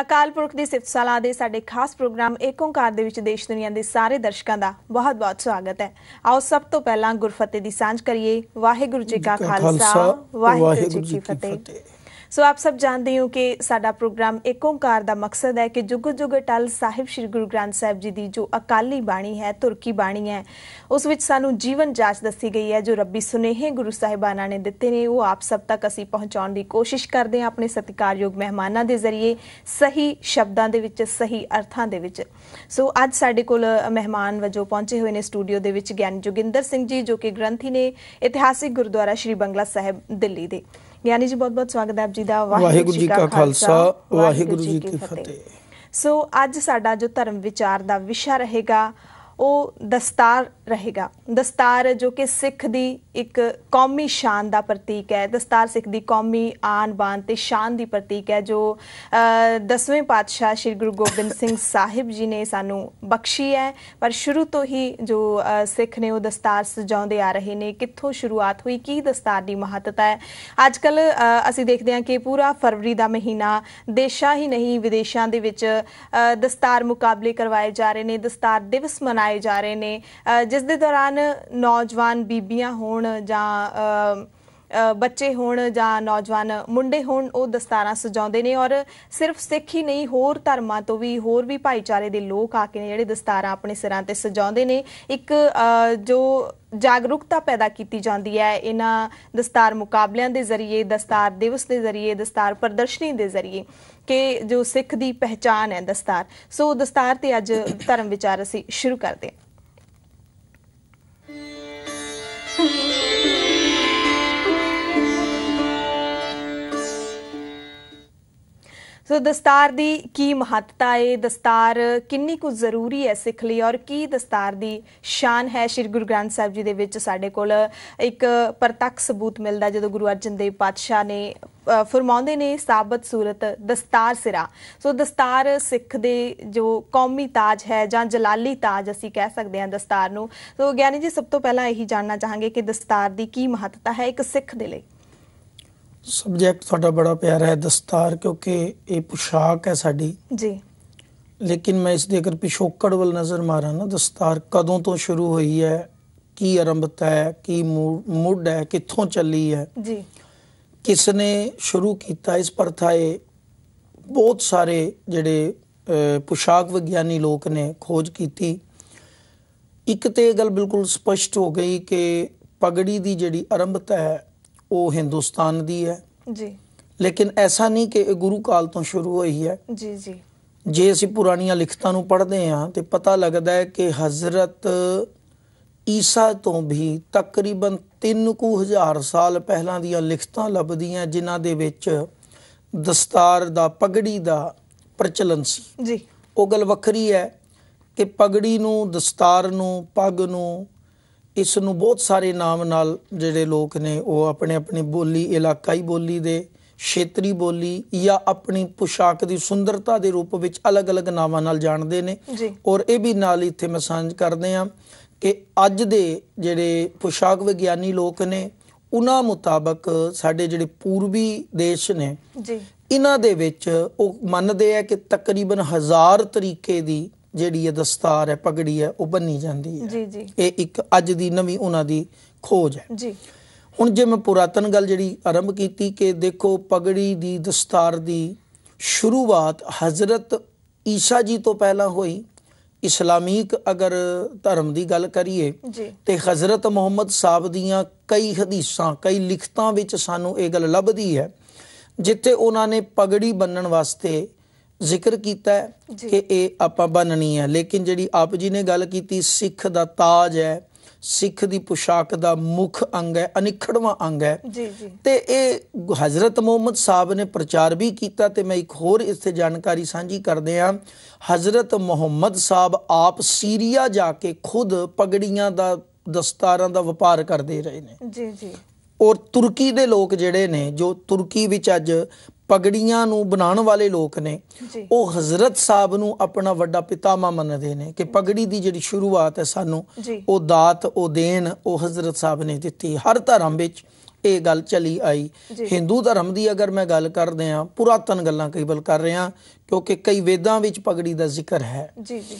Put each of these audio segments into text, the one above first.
ਅਕਾਲ ਪੁਰਖ ਦੀ ਸਿਫਤ ਸਲਾਹ ਦੇ ਸਾਡੇ ਖਾਸ ਪ੍ਰੋਗਰਾਮ ਏਕ ਓੰਕਾਰ ਦੇ ਵਿੱਚ ਦੇਸ਼ ਦੁਨੀਆ ਦੇ ਸਾਰੇ ਦਰਸ਼ਕਾਂ ਦਾ ਬਹੁਤ-ਬਹੁਤ ਸਵਾਗਤ ਹੈ ਆਓ ਸਭ ਤੋਂ ਪਹਿਲਾਂ ਗੁਰਫਤਿਹ ਦੀ ਸਾਂਝ ਕਰੀਏ ਵਾਹਿਗੁਰੂ ਜੀ ਕਾ ਖਾਲਸਾ ਵਾਹਿਗੁਰੂ ਜੀ ਕੀ ਫਤਿਹ ਸੋ ਆਪ ਸਭ ਜਾਣਦੇ ਹੋ ਕਿ ਸਾਡਾ ਪ੍ਰੋਗਰਾਮ ਇੱਕ ਓੰਕਾਰ ਦਾ ਮਕਸਦ ਹੈ ਕਿ ਜੁਗ ਜੁਗ ਟਲ ਸਾਹਿਬ ਸ੍ਰੀ ਗੁਰੂ ਗ੍ਰੰਥ ਸਾਹਿਬ ਜੀ ਦੀ ਜੋ ਅਕਾਲੀ ਬਾਣੀ ਹੈ ਤੁਰਕੀ ਬਾਣੀ ਹੈ ਉਸ ਵਿੱਚ ਸਾਨੂੰ ਜੀਵਨ ਜਾਚ ਦੱਸੀ ਗਈ ਹੈ ਜੋ ਰੱਬੀ ਸੁਨੇਹੇ ਗੁਰੂ ਸਾਹਿਬਾਨਾਂ ਨੇ ਦਿੱਤੇ ਨੇ ਉਹ ਆਪ ਸਭ ਤੱਕ ਅਸੀਂ ਪਹੁੰਚਾਉਣ ਦੀ ਕੋਸ਼ਿਸ਼ ਕਰਦੇ ਹਾਂ ਆਪਣੇ ਸਤਿਕਾਰਯੋਗ ਮਹਿਮਾਨਾਂ ਦੇ ਜ਼ਰੀਏ ਸਹੀ ਸ਼ਬਦਾਂ ਦੇ ਵਿੱਚ ਸਹੀ ਅਰਥਾਂ ਦੇ ਵਿੱਚ ਸੋ ਅੱਜ ਸਾਡੇ ਕੋਲ ਮਹਿਮਾਨ ਵਜੋਂ ਪਹੁੰਚੇ ਹੋਏ ਨੇ ਸਟੂਡੀਓ ਦੇ ਵਿੱਚ ਗਿਆਨ ਜੋਗਿੰਦਰ ਸਿੰਘ ਜੀ ਜੋ ਕਿ ਗ੍ਰੰਥੀ ਨੇ ਇਤਿਹਾਸਿਕ ਗੁਰਦੁਆਰਾ ਸ਼੍ਰੀ ਬੰਗਲਾ ਸਾਹਿਬ ਦਿੱਲੀ ਦੇ ਗਿਆਨੀ ਜੀ ਬਹੁਤ ਬਹੁਤ ਸਵਾਗਤ ਹੈ ਆਪ ਜੀ ਦਾ ਵਾਹਿਗੁਰੂ ਜੀ ਕਾ ਖਾਲਸਾ ਵਾਹਿਗੁਰੂ ਜੀ ਕੀ ਫਤਿਹ ਸੋ ਅੱਜ ਸਾਡਾ ਜੋ ਧਰਮ ਵਿਚਾਰ ਦਾ ਵਿਸ਼ਾ ਰਹੇਗਾ ਉਹ ਦਸਤਾਰ ਰਹੇਗਾ ਦਸਤਾਰ ਜੋ ਕਿ ਸਿੱਖ ਦੀ ਇੱਕ ਕੌਮੀ ਸ਼ਾਨ ਦਾ ਪ੍ਰਤੀਕ ਹੈ ਦਸਤਾਰ ਸਿੱਖ ਦੀ ਕੌਮੀ ਆਨ ਬਾਨ ਤੇ ਸ਼ਾਨ ਦੀ ਪ੍ਰਤੀਕ ਹੈ ਜੋ 10ਵੇਂ ਪਾਤਸ਼ਾਹ ਸ੍ਰੀ ਗੁਰੂ ਗੋਬਿੰਦ ਸਿੰਘ ਸਾਹਿਬ ਜੀ ਨੇ ਸਾਨੂੰ ਬਖਸ਼ੀ ਹੈ ਪਰ ਸ਼ੁਰੂ ਤੋਂ ਹੀ ਜੋ ਸਿੱਖ ਨੇ ਉਹ ਦਸਤਾਰ ਸਜਾਉਂਦੇ ਆ ਰਹੇ ਨੇ ਕਿੱਥੋਂ ਸ਼ੁਰੂਆਤ ਹੋਈ ਕੀ ਦਸਤਾਰ ਦੀ ਮਹੱਤਤਾ ਹੈ ਅੱਜ ਕੱਲ ਅਸੀਂ ਦੇਖਦੇ ਹਾਂ ਕਿ ਪੂਰਾ ਫਰਵਰੀ ਦਾ ਮਹੀਨਾ ਦੇਸ਼ਾਂ ਹੀ ਨਹੀਂ ਵਿਦੇਸ਼ਾਂ ਦੇ ਵਿੱਚ ਦਸਤਾਰ ਮੁਕਾਬਲੇ ਕਰਵਾਏ ਜਾ ਰਹੇ ਨੇ ਦਸਤਾਰ ਦਿਵਸ ਮਨਾਇਆ ਮਨਾਏ ਜਾ ਰਹੇ ਨੇ ਜਿਸ ਦੇ ਦੌਰਾਨ ਨੌਜਵਾਨ ਬੀਬੀਆਂ ਹੋਣ ਜਾਂ ਬੱਚੇ ਹੋਣ ਜਾਂ ਨੌਜਵਾਨ ਮੁੰਡੇ ਹੋਣ ਉਹ ਦਸਤਾਰਾਂ ਸਜਾਉਂਦੇ ਨੇ ਔਰ ਸਿਰਫ ਸਿੱਖ ਹੀ ਨਹੀਂ ਹੋਰ ਧਰਮਾਂ ਤੋਂ ਵੀ ਹੋਰ ਵੀ ਭਾਈਚਾਰੇ ਦੇ ਲੋਕ ਆ ਕੇ ਜਿਹੜੇ ਦਸਤਾਰਾਂ ਆਪਣੇ ਸਿਰਾਂ ਤੇ ਸਜਾਉਂਦੇ ਨੇ ਇੱਕ ਜੋ ਜਾਗਰੂਕਤਾ ਪੈਦਾ ਕੀਤੀ ਜਾਂਦੀ ਹੈ ਇਹਨਾਂ ਦਸਤਾਰ ਮੁਕਾਬਲਿਆਂ ਦੇ ਜ਼ਰੀਏ ਦਸਤਾਰ ਦਿਵਸ ਦੇ ਜ਼ਰੀਏ ਦਸਤਾਰ ਪ੍ਰਦਰਸ਼ਨੀ ਦੇ ਜ਼ਰੀਏ ਕਿ ਜੋ ਸਿੱਖ ਦੀ ਪਹਿਚਾਨ ਹੈ ਦਸਤਾਰ ਸੋ ਦਸਤਾਰ ਤੇ ਅੱਜ ਧਰਮ ਵਿਚਾਰ ਅਸੀਂ ਸ਼ੁਰੂ ਕਰਦੇ ਹਾਂ ਸੋ ਦਸਤਾਰ ਦੀ ਕੀ ਮਹੱਤਤਾ ਹੈ ਦਸਤਾਰ ਕਿੰਨੀ ਕੁ ਜ਼ਰੂਰੀ ਹੈ ਸਿੱਖ ਲਈ ਔਰ ਕੀ ਦਸਤਾਰ ਦੀ ਸ਼ਾਨ ਹੈ ਸ੍ਰੀ ਗੁਰੂ ਗ੍ਰੰਥ ਸਾਹਿਬ ਜੀ ਦੇ ਵਿੱਚ ਸਾਡੇ ਕੋਲ ਇੱਕ ਪ੍ਰਤੱਖ ਸਬੂਤ ਮਿਲਦਾ ਜਦੋਂ ਗੁਰੂ ਅਰਜਨ ਦੇਵ ਪਾਤਸ਼ਾਹ ਨੇ ਫਰਮਾਉਂਦੇ ਨੇ ਸਾਬਤ ਸੂਰਤ ਦਸਤਾਰ ਸਿਰਾ ਸੋ ਦਸਤਾਰ ਸਿੱਖ ਦੇ ਜੋ ਕੌਮੀ ਤਾਜ ਹੈ ਜਾਂ ਜਲਾਲੀ ਤਾਜ ਅਸੀਂ ਕਹਿ ਸਕਦੇ ਹਾਂ ਦਸਤਾਰ ਨੂੰ ਸੋ ਗਿਆਨੀ ਜੀ ਸਭ ਤੋਂ ਪਹਿਲਾਂ ਇਹੀ ਜਾਣਨਾ ਚਾਹਾਂਗੇ ਕਿ ਦਸਤਾਰ ਦੀ ਕੀ ਮਹੱਤਤਾ ਹੈ ਇੱਕ ਸਿੱਖ ਦੇ ਲਈ ਸਬਜੈਕਟ ਤੁਹਾਡਾ ਬੜਾ ਪਿਆਰਾ ਹੈ ਦਸਤਾਰ ਕਿਉਂਕਿ ਇਹ ਪੁਸ਼ਾਕ ਹੈ ਸਾਡੀ ਜੀ ਲੇਕਿਨ ਮੈਂ ਇਸ ਦੇ ਅਗਰ ਪਿਛੋਕੜ ਵੱਲ ਨਜ਼ਰ ਮਾਰਾਂ ਨਾ ਦਸਤਾਰ ਕਦੋਂ ਤੋਂ ਸ਼ੁਰੂ ਹੋਈ ਹੈ ਕੀ ਆਰੰਭਤਾ ਹੈ ਕੀ ਮੁੱਢ ਹੈ ਕਿੱਥੋਂ ਚੱਲੀ ਹੈ ਜੀ ਕਿਸ ਨੇ ਸ਼ੁਰੂ ਕੀਤਾ ਇਸ ਪਰਥਾਏ ਬਹੁਤ ਸਾਰੇ ਜਿਹੜੇ ਪੁਸ਼ਾਕ ਵਿਗਿਆਨੀ ਲੋਕ ਨੇ ਖੋਜ ਕੀਤੀ ਇੱਕ ਤੇ ਗੱਲ ਬਿਲਕੁਲ ਸਪਸ਼ਟ ਹੋ ਗਈ ਕਿ ਪਗੜੀ ਦੀ ਜਿਹੜੀ ਆਰੰਭਤਾ ਹੈ ਉਹ ਹਿੰਦੁਸਤਾਨ ਦੀ ਹੈ ਜੀ ਲੇਕਿਨ ਐਸਾ ਨਹੀਂ ਕਿ ਇਹ ਗੁਰੂ ਕਾਲ ਤੋਂ ਸ਼ੁਰੂ ਹੋਈ ਹੈ ਜੀ ਜੀ ਜੇ ਅਸੀਂ ਪੁਰਾਣੀਆਂ ਲਿਖਤਾਂ ਨੂੰ ਪੜ੍ਹਦੇ ਹਾਂ ਤੇ ਪਤਾ ਲੱਗਦਾ ਹੈ ਕਿ ਹਜ਼ਰਤ ਈਸਾ ਤੋਂ ਵੀ ਤਕਰੀਬਨ 3000 ਸਾਲ ਪਹਿਲਾਂ ਦੀਆਂ ਲਿਖਤਾਂ ਲੱਭਦੀਆਂ ਜਿਨ੍ਹਾਂ ਦੇ ਵਿੱਚ ਦਸਤਾਰ ਦਾ ਪਗੜੀ ਦਾ ਪ੍ਰਚਲਨ ਸੀ ਜੀ ਉਹ ਗੱਲ ਵੱਖਰੀ ਹੈ ਕਿ ਪਗੜੀ ਨੂੰ ਦਸਤਾਰ ਨੂੰ ਪੱਗ ਨੂੰ ਇਸ ਨੂੰ ਬਹੁਤ ਸਾਰੇ ਨਾਮ ਨਾਲ ਜਿਹੜੇ ਲੋਕ ਨੇ ਉਹ ਆਪਣੇ ਆਪਣੀ ਬੋਲੀ ਇਲਾਕਾਈ ਬੋਲੀ ਦੇ ਖੇਤਰੀ ਬੋਲੀ ਜਾਂ ਆਪਣੀ ਪੁਸ਼ਾਕ ਦੀ ਸੁੰਦਰਤਾ ਦੇ ਰੂਪ ਵਿੱਚ ਅਲੱਗ-ਅਲੱਗ ਨਾਵਾਂ ਨਾਲ ਜਾਣਦੇ ਨੇ ਔਰ ਇਹ ਵੀ ਨਾਲ ਇੱਥੇ ਮੈਂ ਸਾਂਝ ਕਰਦੇ ਆ ਕਿ ਅੱਜ ਦੇ ਜਿਹੜੇ ਪੁਸ਼ਾਕ ਵਿਗਿਆਨੀ ਲੋਕ ਨੇ ਉਹਨਾਂ ਮੁਤਾਬਕ ਸਾਡੇ ਜਿਹੜੇ ਪੂਰਬੀ ਦੇਸ਼ ਨੇ ਜੀ ਇਹਨਾਂ ਦੇ ਵਿੱਚ ਉਹ ਮੰਨਦੇ ਆ ਕਿ ਤਕਰੀਬਨ ਹਜ਼ਾਰ ਤਰੀਕੇ ਦੀ ਜਿਹੜੀ ਇਹ ਦਸਤਾਰ ਹੈ ਪਗੜੀ ਹੈ ਉਹ ਬੰਨੀ ਜਾਂਦੀ ਹੈ ਜੀ ਜੀ ਇਹ ਇੱਕ ਅੱਜ ਦੀ ਨਵੀਂ ਉਹਨਾਂ ਦੀ ਖੋਜ ਹੈ ਜੀ ਹੁਣ ਜੇ ਮੈਂ ਪੁਰਾਤਨ ਗੱਲ ਜਿਹੜੀ ਆਰੰਭ ਕੀਤੀ ਕਿ ਦੇਖੋ ਪਗੜੀ ਦੀ ਦਸਤਾਰ ਦੀ ਸ਼ੁਰੂਆਤ ਹਜ਼ਰਤ ਈਸਾ ਜੀ ਤੋਂ ਪਹਿਲਾਂ ਹੋਈ ਇਸਲਾਮਿਕ ਅਗਰ ਧਰਮ ਦੀ ਗੱਲ ਕਰੀਏ ਤੇ ਹਜ਼ਰਤ ਮੁਹੰਮਦ ਸਾਹਿਬ ਦੀਆਂ ਕਈ ਹਦੀਸਾਂ ਕਈ ਲਿਖਤਾਂ ਵਿੱਚ ਸਾਨੂੰ ਇਹ ਗੱਲ ਲੱਭਦੀ ਹੈ ਜਿੱਥੇ ਉਹਨਾਂ ਨੇ ਪਗੜੀ ਬੰਨਣ ਵਾਸਤੇ ਜ਼ਿਕਰ ਕੀਤਾ ਹੈ ਕਿ ਇਹ ਆਪਾਂ ਬਨਣੀ ਹੈ ਲੇਕਿਨ ਜਿਹੜੀ ਆਪ ਜੀ ਨੇ ਗੱਲ ਕੀਤੀ ਸਿੱਖ ਦਾ ਤਾਜ ਹੈ ਸਿੱਖ ਦੀ ਪੋਸ਼ਾਕ ਦਾ ਮੁੱਖ ਅੰਗ ਹੈ ਅਨਿਖੜਵਾ ਅੰਗ ਹੈ ਜੀ ਜੀ ਤੇ ਇਹ ਹਜ਼ਰਤ ਮੁਹੰਮਦ ਸਾਹਿਬ ਨੇ ਪ੍ਰਚਾਰ ਵੀ ਕੀਤਾ ਤੇ ਮੈਂ ਇੱਕ ਹੋਰ ਇਸੇ ਜਾਣਕਾਰੀ ਸਾਂਝੀ ਕਰਦੇ ਆ ਹਜ਼ਰਤ ਮੁਹੰਮਦ ਸਾਹਿਬ ਆਪ ਸੀਰੀਆ ਜਾ ਕੇ ਖੁਦ ਪਗੜੀਆਂ ਦਾ ਦਸਤਾਰਾਂ ਦਾ ਵਪਾਰ ਕਰਦੇ ਰਹੇ ਨੇ ਜੀ ਜੀ ਔਰ ਤੁਰਕੀ ਦੇ ਲੋਕ ਜਿਹੜੇ ਨੇ ਜੋ ਤੁਰਕੀ ਵਿੱਚ ਅੱਜ ਪਗੜੀਆਂ ਨੂੰ ਬਣਾਉਣ ਵਾਲੇ ਲੋਕ ਨੇ ਉਹ ਹਜ਼ਰਤ ਸਾਹਿਬ ਨੂੰ ਆਪਣਾ ਵੱਡਾ ਪਿਤਾਮਾ ਮੰਨਦੇ ਨੇ ਕਿ ਪਗੜੀ ਦੀ ਜਿਹੜੀ ਸ਼ੁਰੂਆਤ ਹੈ ਸਾਨੂੰ ਉਹ ਦਾਤ ਉਹ ਦੇਣ ਉਹ ਹਜ਼ਰਤ ਸਾਹਿਬ ਨੇ ਦਿੱਤੀ ਹਰ ਧਰਮ ਵਿੱਚ ਇਹ ਗੱਲ ਚਲੀ ਆਈ Hindu ਧਰਮ ਦੀ ਅਗਰ ਮੈਂ ਗੱਲ ਕਰਦੇ ਆ ਪੁਰਾਤਨ ਗੱਲਾਂ ਕੇਵਲ ਕਰ ਰਿਹਾ ਕਿਉਂਕਿ ਕਈ ਵੇਦਾਂ ਵਿੱਚ ਪਗੜੀ ਦਾ ਜ਼ਿਕਰ ਹੈ ਜੀ ਜੀ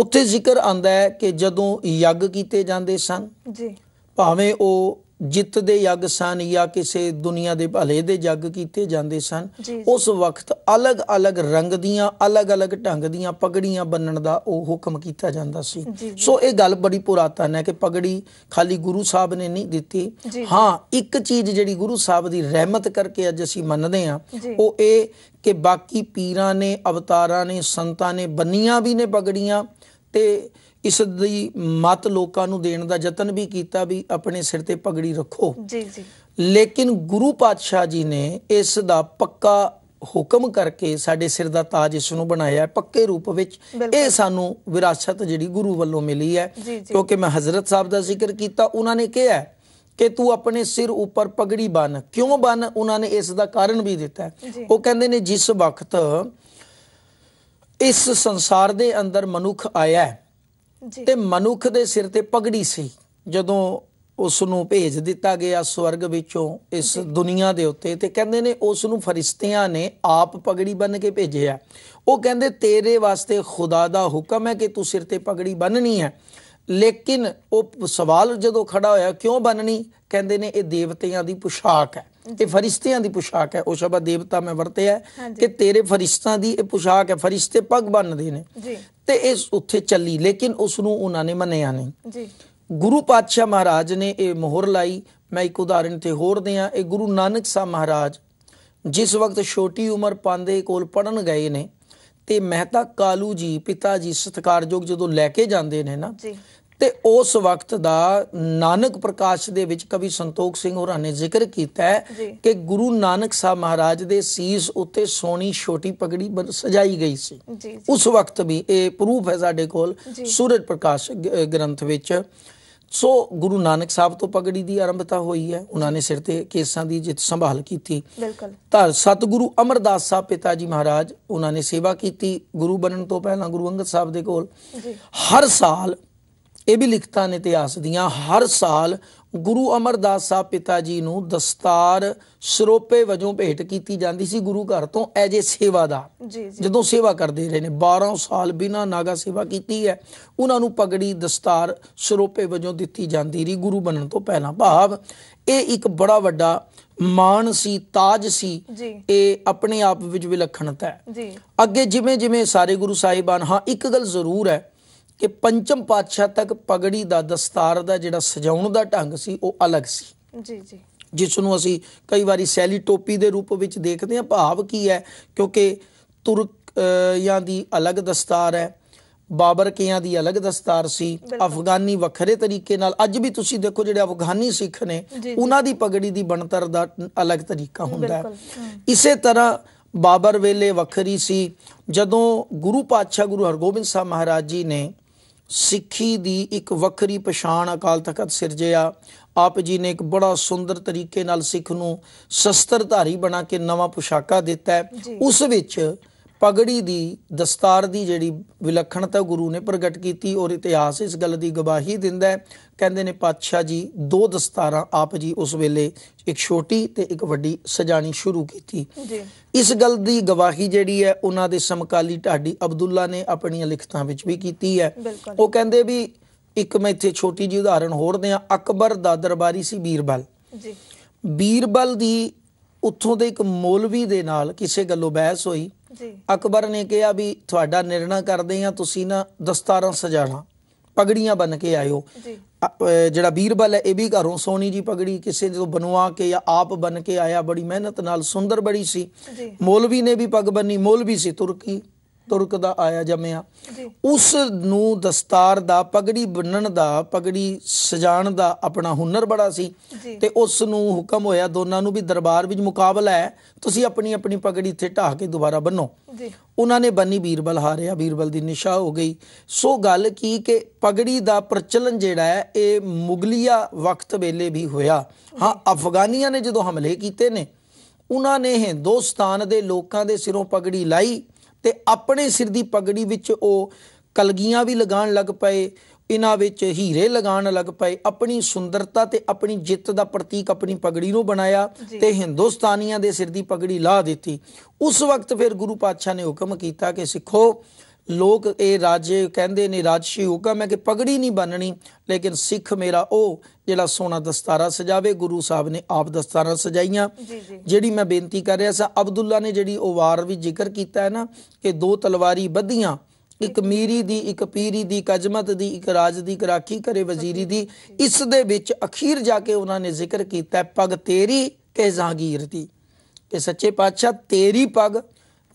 ਉੱਥੇ ਜ਼ਿਕਰ ਆਂਦਾ ਹੈ ਕਿ ਜਦੋਂ ਯੱਗ ਕੀਤੇ ਜਾਂਦੇ ਸਨ ਜੀ ਭਾਵੇਂ ਉਹ ਜਿੱਤ ਦੇ ਯੱਗ ਸਨ ਜਾਂ ਕਿਸੇ ਦੁਨੀਆ ਦੇ ਭਲੇ ਦੇ ਯੱਗ ਕੀਤੇ ਜਾਂਦੇ ਸਨ ਉਸ ਵਕਤ ਅਲੱਗ-ਅਲੱਗ ਰੰਗ ਦੀਆਂ ਅਲੱਗ-ਅਲੱਗ ਢੰਗ ਦੀਆਂ ਪਗੜੀਆਂ ਬੰਨਣ ਦਾ ਉਹ ਹੁਕਮ ਕੀਤਾ ਜਾਂਦਾ ਸੀ ਸੋ ਇਹ ਗੱਲ ਬੜੀ ਪੁਰਾਤਨ ਹੈ ਕਿ ਪਗੜੀ ਖਾਲੀ ਗੁਰੂ ਸਾਹਿਬ ਨੇ ਨਹੀਂ ਦਿੱਤੀ ਹਾਂ ਇੱਕ ਚੀਜ਼ ਜਿਹੜੀ ਗੁਰੂ ਸਾਹਿਬ ਦੀ ਰਹਿਮਤ ਕਰਕੇ ਅੱਜ ਅਸੀਂ ਮੰਨਦੇ ਆ ਉਹ ਇਹ ਕਿ ਬਾਕੀ ਪੀਰਾਂ ਨੇ ਅਵਤਾਰਾਂ ਨੇ ਸੰਤਾਂ ਨੇ ਬੰਨੀਆਂ ਵੀ ਨੇ ਪਗੜੀਆਂ ਤੇ ਇਸ ਦੀ ਮਤ ਲੋਕਾਂ ਨੂੰ ਦੇਣ ਦਾ ਯਤਨ ਵੀ ਕੀਤਾ ਵੀ ਆਪਣੇ ਸਿਰ ਤੇ ਪਗੜੀ ਰੱਖੋ ਜੀ ਜੀ ਲੇਕਿਨ ਗੁਰੂ ਪਾਤਸ਼ਾਹ ਜੀ ਨੇ ਇਸ ਦਾ ਪੱਕਾ ਹੁਕਮ ਕਰਕੇ ਸਾਡੇ ਸਿਰ ਦਾ ਤਾਜ ਇਸ ਨੂੰ ਬਣਾਇਆ ਪੱਕੇ ਰੂਪ ਵਿੱਚ ਇਹ ਸਾਨੂੰ ਵਿਰਾਸਤ ਜਿਹੜੀ ਗੁਰੂ ਵੱਲੋਂ ਮਿਲੀ ਹੈ ਕਿਉਂਕਿ ਮੈਂ ਹਜ਼ਰਤ ਸਾਹਿਬ ਦਾ ਜ਼ਿਕਰ ਕੀਤਾ ਉਹਨਾਂ ਨੇ ਕਿਹਾ ਕਿ ਤੂੰ ਆਪਣੇ ਸਿਰ ਉੱਪਰ ਪਗੜੀ ਬੰਨ ਕਿਉਂ ਬੰਨ ਉਹਨਾਂ ਨੇ ਇਸ ਦਾ ਕਾਰਨ ਵੀ ਦਿੱਤਾ ਉਹ ਕਹਿੰਦੇ ਨੇ ਜਿਸ ਵਕਤ ਇਸ ਸੰਸਾਰ ਦੇ ਅੰਦਰ ਮਨੁੱਖ ਆਇਆ ਹੈ ਤੇ ਮਨੁੱਖ ਦੇ ਸਿਰ ਤੇ ਪਗੜੀ ਸੀ ਜਦੋਂ ਉਸ ਨੂੰ ਭੇਜ ਦਿੱਤਾ ਗਿਆ ਸਵਰਗ ਵਿੱਚੋਂ ਇਸ ਦੁਨੀਆ ਦੇ ਉੱਤੇ ਤੇ ਕਹਿੰਦੇ ਨੇ ਉਸ ਨੂੰ ਫਰਿਸ਼ਤਿਆਂ ਨੇ ਆਪ ਪਗੜੀ ਬੰਨ ਕੇ ਭੇਜਿਆ ਉਹ ਕਹਿੰਦੇ ਤੇਰੇ ਵਾਸਤੇ ਖੁਦਾ ਦਾ ਹੁਕਮ ਹੈ ਕਿ ਤੂੰ ਸਿਰ ਤੇ ਪਗੜੀ ਬੰਨਣੀ ਹੈ ਲੇਕਿਨ ਉਹ ਸਵਾਲ ਜਦੋਂ ਖੜਾ ਹੋਇਆ ਕਿਉਂ ਬੰਨਣੀ ਕਹਿੰਦੇ ਨੇ ਇਹ ਦੇਵਤਿਆਂ ਦੀ ਪੁਸ਼ਾਕ ਹੈ ਇਹ ਫਰਿਸ਼ਤਿਆਂ ਦੀ ਪੁਸ਼ਾਕ ਹੈ ਉਹ ਸ਼ਬਦ ਦੇਵਤਾ ਮੈਂ ਵਰਤਿਆ ਕਿ ਤੇਰੇ ਫਰਿਸ਼ਤਾਂ ਦੀ ਇਹ ਪੁਸ਼ਾਕ ਹੈ ਫਰਿਸ਼ਤੇ ਪੱਗ ਬੰਨਦੇ ਨੇ ਜੀ ਤੇ ਇਸ ਉੱਥੇ ਚੱਲੀ ਲੇਕਿਨ ਉਸ ਨੂੰ ਉਹਨਾਂ ਨੇ ਮੰਨਿਆ ਨਹੀਂ ਜੀ ਗੁਰੂ ਪਾਤਸ਼ਾਹ ਮਹਾਰਾਜ ਨੇ ਇਹ ਮੋਹਰ ਲਾਈ ਮੈਂ ਇੱਕ ਉਦਾਹਰਨ ਤੇ ਹੋਰ ਦਿਆਂ ਇਹ ਗੁਰੂ ਨਾਨਕ ਸਾਹਿਬ ਮਹਾਰਾਜ ਜਿਸ ਵਕਤ ਛੋਟੀ ਉਮਰ ਪਾਂਦੇ ਕੋਲ ਪੜਨ ਗਏ ਨੇ ਤੇ ਮਹਿਤਾ ਕਾਲੂ ਜੀ ਪਿਤਾ ਜੀ ਸਤਕਾਰਯੋਗ ਜਦੋਂ ਲੈ ਕੇ ਜਾਂਦੇ ਨੇ ਨਾ ਜੀ ਤੇ ਉਸ ਵਕਤ ਦਾ ਨਾਨਕ ਪ੍ਰਕਾਸ਼ ਦੇ ਵਿੱਚ ਕਵੀ ਸੰਤੋਖ ਸਿੰਘ ਹੋਰਾਂ ਨੇ ਜ਼ਿਕਰ ਕੀਤਾ ਹੈ ਕਿ ਗੁਰੂ ਨਾਨਕ ਸਾਹਿਬ ਮਹਾਰਾਜ ਦੇ ਸੀਸ ਉੱਤੇ ਸੋਹਣੀ ਛੋਟੀ ਪਗੜੀ ਸਜਾਈ ਗਈ ਸੀ ਉਸ ਵਕਤ ਵੀ ਇਹ ਪ੍ਰੂਫ ਹੈ ਸਾਡੇ ਕੋਲ ਸੂਰਜ ਪ੍ਰਕਾਸ਼ ਗ੍ਰੰਥ ਵਿੱਚ ਸੋ ਗੁਰੂ ਨਾਨਕ ਸਾਹਿਬ ਤੋਂ ਪਗੜੀ ਦੀ ਆਰੰਭਤਾ ਹੋਈ ਹੈ ਉਹਨਾਂ ਨੇ ਸਿਰ ਤੇ ਕੇਸਾਂ ਦੀ ਜਿੱਤ ਸੰਭਾਲ ਕੀਤੀ ਬਿਲਕੁਲ ਧਰ ਸਤਿਗੁਰੂ ਅਮਰਦਾਸ ਸਾਹਿਬ ਪਿਤਾ ਜੀ ਮਹਾਰਾਜ ਉਹਨਾਂ ਨੇ ਸੇਵਾ ਕੀਤੀ ਗੁਰੂ ਬਣਨ ਤੋਂ ਪਹਿਲਾਂ ਗੁਰੂ ਅੰਗਦ ਸਾਹਿਬ ਦੇ ਕੋਲ ਜੀ ਹਰ ਸਾਲ ਇਹ ਵੀ ਲਿਖਤਾਂ ਨੇ ਇਤਿਹਾਸ ਦੀਆਂ ਹਰ ਸਾਲ ਗੁਰੂ ਅਮਰਦਾਸ ਸਾਹਿਬ ਪਿਤਾ ਜੀ ਨੂੰ ਦਸਤਾਰ ਸਰੋਪੇ ਵਜੋਂ ਭੇਟ ਕੀਤੀ ਜਾਂਦੀ ਸੀ ਗੁਰੂ ਘਰ ਤੋਂ ਐਜੇ ਸੇਵਾ ਦਾ ਜਦੋਂ ਸੇਵਾ ਕਰਦੇ ਰਹੇ ਨੇ 12 ਸਾਲ ਬਿਨਾ ਨਾਗਾ ਸੇਵਾ ਕੀਤੀ ਹੈ ਉਹਨਾਂ ਨੂੰ ਪਗੜੀ ਦਸਤਾਰ ਸਰੋਪੇ ਵਜੋਂ ਦਿੱਤੀ ਜਾਂਦੀ ਰਹੀ ਗੁਰੂ ਬਣਨ ਤੋਂ ਪਹਿਲਾਂ ਭਾਵ ਇਹ ਇੱਕ ਬੜਾ ਵੱਡਾ ਮਾਣ ਸੀ ਤਾਜ ਸੀ ਇਹ ਆਪਣੇ ਆਪ ਵਿੱਚ ਵਿਲੱਖਣਤਾ ਹੈ ਅੱਗੇ ਜਿਵੇਂ ਜਿਵੇਂ ਸਾਰੇ ਗੁਰੂ ਸਾਹਿਬਾਨ ਹਾਂ ਇੱਕ ਗੱਲ ਜ਼ਰੂਰ ਹੈ ਕਿ ਪੰਚਮ ਪਾਤਸ਼ਾਹ ਤੱਕ ਪਗੜੀ ਦਾ ਦਸਤਾਰ ਦਾ ਜਿਹੜਾ ਸਜਾਉਣ ਦਾ ਢੰਗ ਸੀ ਉਹ ਅਲੱਗ ਸੀ ਜੀ ਜੀ ਜਿਸ ਨੂੰ ਅਸੀਂ ਕਈ ਵਾਰੀ ਸੈਲੀ ਟੋਪੀ ਦੇ ਰੂਪ ਵਿੱਚ ਦੇਖਦੇ ਹਾਂ ਭਾਵ ਕੀ ਹੈ ਕਿਉਂਕਿ ਤੁਰਕ ਜਾਂ ਦੀ ਅਲੱਗ ਦਸਤਾਰ ਹੈ ਬਾਬਰ ਕਿਆਂ ਦੀ ਅਲੱਗ ਦਸਤਾਰ ਸੀ ਅਫਗਾਨੀ ਵੱਖਰੇ ਤਰੀਕੇ ਨਾਲ ਅੱਜ ਵੀ ਤੁਸੀਂ ਦੇਖੋ ਜਿਹੜੇ ਅਫਗਾਨੀ ਸਿੱਖ ਨੇ ਉਹਨਾਂ ਦੀ ਪਗੜੀ ਦੀ ਬਣਤਰ ਦਾ ਅਲੱਗ ਤਰੀਕਾ ਹੁੰਦਾ ਹੈ ਇਸੇ ਤਰ੍ਹਾਂ ਬਾਬਰ ਵੇਲੇ ਵੱਖਰੀ ਸੀ ਜਦੋਂ ਗੁਰੂ ਪਾਤਸ਼ਾਹ ਗੁਰੂ ਹਰਗੋਬਿੰਦ ਸਾਹਿਬ ਮਹਾਰਾਜ ਜੀ ਨੇ ਸਿੱਖੀ ਦੀ ਇੱਕ ਵੱਖਰੀ ਪਛਾਣ ਅਕਾਲ ਤਖਤ ਸਿਰਜਿਆ ਆਪ ਜੀ ਨੇ ਇੱਕ ਬੜਾ ਸੁੰਦਰ ਤਰੀਕੇ ਨਾਲ ਸਿੱਖ ਨੂੰ ਸ਼ਸਤਰਧਾਰੀ ਬਣਾ ਕੇ ਨਵਾਂ ਪੁਸ਼ਾਕਾ ਦਿੱਤਾ ਉਸ ਵਿੱਚ ਪਗੜੀ ਦੀ ਦਸਤਾਰ ਦੀ ਜਿਹੜੀ ਵਿਲੱਖਣਤਾ ਗੁਰੂ ਨੇ ਪ੍ਰਗਟ ਕੀਤੀ ਔਰ ਇਤਿਹਾਸ ਇਸ ਗੱਲ ਦੀ ਗਵਾਹੀ ਦਿੰਦਾ ਹੈ ਕਹਿੰਦੇ ਨੇ ਪਾਤਸ਼ਾਹ ਜੀ ਦੋ ਦਸਤਾਰਾਂ ਆਪ ਜੀ ਉਸ ਵੇਲੇ ਇੱਕ ਛੋਟੀ ਤੇ ਇੱਕ ਵੱਡੀ ਸਜਾਣੀ ਸ਼ੁਰੂ ਕੀਤੀ ਜੀ ਇਸ ਗੱਲ ਦੀ ਗਵਾਹੀ ਜਿਹੜੀ ਹੈ ਉਹਨਾਂ ਦੇ ਸਮਕਾਲੀ ਢਾਡੀ ਅਬਦੁੱਲਾ ਨੇ ਆਪਣੀਆਂ ਲਿਖਤਾਂ ਵਿੱਚ ਵੀ ਕੀਤੀ ਹੈ ਉਹ ਕਹਿੰਦੇ ਵੀ ਇੱਕ ਮੈਂ ਇੱਥੇ ਛੋਟੀ ਜੀ ਉਦਾਹਰਣ ਹੋਰ ਦਿਆਂ ਅਕਬਰ ਦਾ ਦਰਬਾਰੀ ਸੀ ਬੀਰਬਲ ਜੀ ਬੀਰਬਲ ਦੀ ਉੱਥੋਂ ਦੇ ਇੱਕ ਮੌਲਵੀ ਦੇ ਨਾਲ ਕਿਸੇ ਗੱਲੋਂ ਬਹਿਸ ਹੋਈ ਜੀ ਅਕਬਰ ਨੇ ਕਿਹਾ ਵੀ ਤੁਹਾਡਾ ਨਿਰਣਾ ਕਰਦੇ ਆ ਤੁਸੀਂ ਨਾ ਦਸਤਾਰਾਂ ਸਜਾਣਾ ਪਗੜੀਆਂ ਬਨ ਕੇ ਆਇਓ ਜਿਹੜਾ ਬੀਰਬਲ ਹੈ ਇਹ ਵੀ ਘਰੋਂ ਸੋਹਣੀ ਜੀ ਪਗੜੀ ਕਿਸੇ ਤੋਂ ਬਨਵਾ ਕੇ ਜਾਂ ਆਪ ਬਨ ਕੇ ਆਇਆ ਬੜੀ ਮਿਹਨਤ ਨਾਲ ਸੁੰਦਰ ਬੜੀ ਸੀ ਮੌਲਵੀ ਨੇ ਵੀ ਪਗ ਬੰਨੀ ਮੌਲਵੀ ਸੀ ਤੁਰਕੀ ਦਾ ਆਇਆ ਜੰਮਿਆ ਉਸ ਨੂੰ ਦਸਤਾਰ ਦਾ ਪਗੜੀ ਬੰਨਣ ਦਾ ਪਗੜੀ ਸਜਾਣ ਦਾ ਆਪਣਾ ਹੁਨਰ ਬੜਾ ਸੀ ਤੇ ਉਸ ਨੂੰ ਹੁਕਮ ਹੋਇਆ ਦੋਨਾਂ ਨੂੰ ਵੀ ਦਰਬਾਰ ਵਿੱਚ ਮੁਕਾਬਲਾ ਹੈ ਤੁਸੀਂ ਆਪਣੀ ਆਪਣੀ ਪਗੜੀ ਇੱਥੇ ਢਾਹ ਕੇ ਦੁਬਾਰਾ ਬੰਨੋ ਉਹਨਾਂ ਨੇ ਬੰਨੀ ਬੀਰਬਲ ਹਾਰਿਆ ਬੀਰਬਲ ਦੀ ਨਿਸ਼ਾ ਹੋ ਗਈ ਸੋ ਗੱਲ ਕੀ ਕਿ ਪਗੜੀ ਦਾ ਪ੍ਰਚਲਨ ਜਿਹੜਾ ਹੈ ਇਹ ਮੁਗਲੀਆ ਵਕਤ ਵੇਲੇ ਵੀ ਹੋਇਆ ਹਾਂ ਅਫਗਾਨੀਆਂ ਨੇ ਜਦੋਂ ਹਮਲੇ ਕੀਤੇ ਨੇ ਉਹਨਾਂ ਨੇ ਹਿੰਦੁਸਤਾਨ ਦੇ ਲੋਕਾਂ ਦੇ ਸਿਰੋਂ ਪਗੜੀ ਲਾਈ ਤੇ ਆਪਣੇ ਸਿਰ ਦੀ ਪਗੜੀ ਵਿੱਚ ਉਹ ਕਲਗੀਆਂ ਵੀ ਲਗਾਉਣ ਲੱਗ ਪਏ ਇਹਨਾਂ ਵਿੱਚ ਹੀਰੇ ਲਗਾਉਣ ਲੱਗ ਪਏ ਆਪਣੀ ਸੁੰਦਰਤਾ ਤੇ ਆਪਣੀ ਜਿੱਤ ਦਾ ਪ੍ਰਤੀਕ ਆਪਣੀ ਪਗੜੀ ਨੂੰ ਬਣਾਇਆ ਤੇ ਹਿੰਦੁਸਤਾਨੀਆਂ ਦੇ ਸਿਰ ਦੀ ਪਗੜੀ ਲਾ ਦਿੱਤੀ ਉਸ ਵਕਤ ਫਿਰ ਗੁਰੂ ਪਾਤਸ਼ਾਹ ਨੇ ਹੁਕਮ ਕੀਤਾ ਕਿ ਸਿੱਖੋ ਲੋਕ ਇਹ ਰਾਜੇ ਕਹਿੰਦੇ ਨੇ ਰਾਜਸ਼ੀ ਹੁਕਮ ਹੈ ਕਿ ਪਗੜੀ ਨਹੀਂ ਬੰਨਣੀ ਲੇਕਿਨ ਸਿੱਖ ਮੇਰਾ ਉਹ ਜਿਹੜਾ ਸੋਨਾ ਦਸਤਾਰਾ ਸਜਾਵੇ ਗੁਰੂ ਸਾਹਿਬ ਨੇ ਆਪ ਦਸਤਾਰਾ ਸਜਾਈਆਂ ਜਿਹੜੀ ਮੈਂ ਬੇਨਤੀ ਕਰ ਰਿਹਾ ਸਾਂ ਅਬਦੁੱਲਾ ਨੇ ਜਿਹੜੀ ਉਹ ਵਾਰ ਵੀ ਜ਼ਿਕਰ ਕੀਤਾ ਹੈ ਨਾ ਕਿ ਦੋ ਤਲਵਾਰੀ ਬੱਧੀਆਂ ਇੱਕ ਮੀਰੀ ਦੀ ਇੱਕ ਪੀਰੀ ਦੀ ਕਜਮਤ ਦੀ ਇੱਕ ਰਾਜ ਦੀ ਕਰਾਕੀ ਕਰੇ ਵਜ਼ੀਰੀ ਦੀ ਇਸ ਦੇ ਵਿੱਚ ਅਖੀਰ ਜਾ ਕੇ ਉਹਨਾਂ ਨੇ ਜ਼ਿਕਰ ਕੀਤਾ ਪਗ ਤੇਰੀ ਕੇ ਜ਼ਾਗੀਰ ਦੀ ਕਿ ਸੱਚੇ ਪਾਤਸ਼ਾਹ ਤੇਰੀ ਪਗ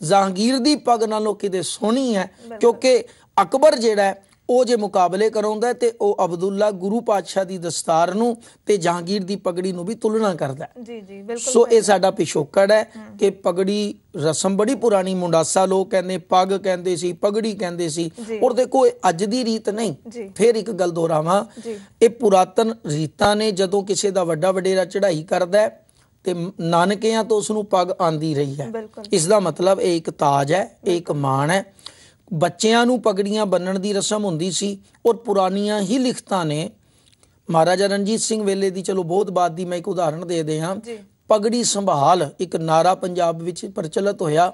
ਜ਼ਹਾਂਗੀਰ ਦੀ ਪੱਗ ਨਾਲੋਂ ਕਿਤੇ ਸੋਹਣੀ ਹੈ ਕਿਉਂਕਿ ਅਕਬਰ ਜਿਹੜਾ ਉਹ ਜੇ ਮੁਕਾਬਲੇ ਕਰਾਉਂਦਾ ਤੇ ਉਹ ਅਬਦੁੱਲਾ ਗੁਰੂ ਪਾਤਸ਼ਾਹ ਦੀ ਦਸਤਾਰ ਨੂੰ ਤੇ ਜਹਾਂਗੀਰ ਦੀ ਪਗੜੀ ਨੂੰ ਵੀ ਤੁਲਨਾ ਕਰਦਾ ਜੀ ਜੀ ਬਿਲਕੁਲ ਸੋ ਇਹ ਸਾਡਾ ਪਿਸ਼ੋਕੜ ਹੈ ਕਿ ਪਗੜੀ ਰਸਮ ਬੜੀ ਪੁਰਾਣੀ ਮੁੰਡਾਸਾ ਲੋਕ ਕਹਿੰਦੇ ਪੱਗ ਕਹਿੰਦੇ ਸੀ ਪਗੜੀ ਕਹਿੰਦੇ ਸੀ ਔਰ ਦੇਖੋ ਇਹ ਅੱਜ ਦੀ ਰੀਤ ਨਹੀਂ ਫੇਰ ਇੱਕ ਗੱਲ ਦੋਹਰਾਵਾਂ ਇਹ ਪੁਰਾਤਨ ਰੀਤਾਂ ਨੇ ਜਦੋਂ ਕਿਸੇ ਦਾ ਵੱਡਾ ਵਡੇਰਾ ਚੜ੍ਹਾਈ ਕਰਦਾ ਤੇ ਨਾਨਕਿਆਂ ਤੋਂ ਉਸ ਨੂੰ ਪਗ ਆਂਦੀ ਰਹੀ ਹੈ ਇਸ ਦਾ ਮਤਲਬ ਇਹ ਇੱਕ ਤਾਜ ਹੈ ਇਹ ਇੱਕ ਮਾਣ ਹੈ ਬੱਚਿਆਂ ਨੂੰ ਪਗੜੀਆਂ ਬੰਨਣ ਦੀ ਰਸਮ ਹੁੰਦੀ ਸੀ ਔਰ ਪੁਰਾਣੀਆਂ ਹੀ ਲਿਖਤਾਂ ਨੇ ਮਹਾਰਾਜਾ ਰਣਜੀਤ ਸਿੰਘ ਵੇਲੇ ਦੀ ਚਲੋ ਬਹੁਤ ਬਾਤ ਦੀ ਮੈਂ ਇੱਕ ਉਦਾਹਰਣ ਦੇ ਦੇ ਹਾਂ ਪਗੜੀ ਸੰਭਾਲ ਇੱਕ ਨਾਰਾ ਪੰਜਾਬ ਵਿੱਚ ਪ੍ਰਚਲਿਤ ਹੋਇਆ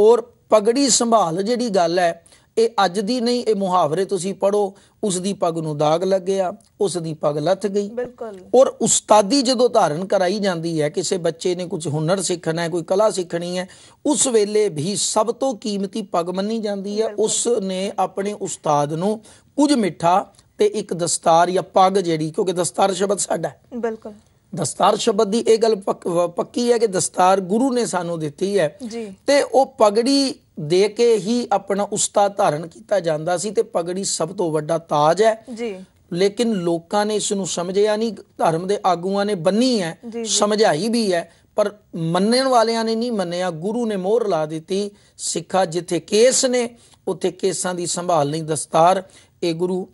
ਔਰ ਪਗੜੀ ਸੰਭਾਲ ਜਿਹੜੀ ਗੱਲ ਹੈ ਇਹ ਅੱਜ ਦੀ ਨਹੀਂ ਇਹ ਮੁਹਾਵਰੇ ਤੁਸੀਂ ਪੜੋ ਉਸ ਦੀ ਪੱਗ ਨੂੰ ਦਾਗ ਲੱਗਿਆ ਉਸ ਦੀ ਪੱਗ ਲੱਥ ਗਈ ਬਿਲਕੁਲ ਔਰ ਉਸਤਾਦੀ ਜਦੋਂ ਧਾਰਨ ਕਰਾਈ ਜਾਂਦੀ ਹੈ ਕਿਸੇ ਬੱਚੇ ਨੇ ਕੁਝ ਹੁਨਰ ਸਿੱਖਣਾ ਹੈ ਕੋਈ ਕਲਾ ਸਿੱਖਣੀ ਹੈ ਉਸ ਵੇਲੇ ਵੀ ਸਭ ਤੋਂ ਕੀਮਤੀ ਪੱਗ ਮੰਨੀ ਜਾਂਦੀ ਹੈ ਉਸ ਨੇ ਆਪਣੇ ਉਸਤਾਦ ਨੂੰ ਕੁਝ ਮਿੱਠਾ ਤੇ ਇੱਕ ਦਸਤਾਰ ਜਾਂ ਪੱਗ ਜਿਹੜੀ ਕਿਉਂਕਿ ਦਸਤਾਰ ਸ਼ਬਦ ਸਾਡਾ ਹੈ ਬਿਲਕੁਲ ਦਸਤਾਰ ਸ਼ਬਦ ਦੀ ਇਹ ਗੱਲ ਪੱਕੀ ਹੈ ਕਿ ਦਸਤਾਰ ਗੁਰੂ ਨੇ ਸਾਨੂੰ ਦਿੱਤੀ ਹੈ ਤੇ ਉਹ ਪਗੜੀ ਦੇ ਕੇ ਹੀ ਆਪਣਾ ਉਸਤਾ ਧਾਰਨ ਕੀਤਾ ਜਾਂਦਾ ਸੀ ਤੇ ਪਗੜੀ ਸਭ ਤੋਂ ਵੱਡਾ ਤਾਜ ਹੈ ਜੀ ਲੇਕਿਨ ਲੋਕਾਂ ਨੇ ਇਸ ਨੂੰ ਸਮਝਿਆ ਨਹੀਂ ਧਰਮ ਦੇ ਆਗੂਆਂ ਨੇ ਬੰਨੀ ਹੈ ਸਮਝਾਈ ਵੀ ਹੈ ਪਰ ਮੰਨਣ ਵਾਲਿਆਂ ਨੇ ਨਹੀਂ ਮੰਨਿਆ ਗੁਰੂ ਨੇ ਮੋਹਰ ਲਾ ਦਿੱਤੀ ਸਿੱਖਾ ਜਿੱਥੇ ਕੇਸ ਨੇ ਉੱਥੇ ਕੇਸਾਂ ਦੀ ਸੰਭਾਲ ਨਹੀਂ ਦਸਤਾਰ ਇਹ ਗੁਰੂ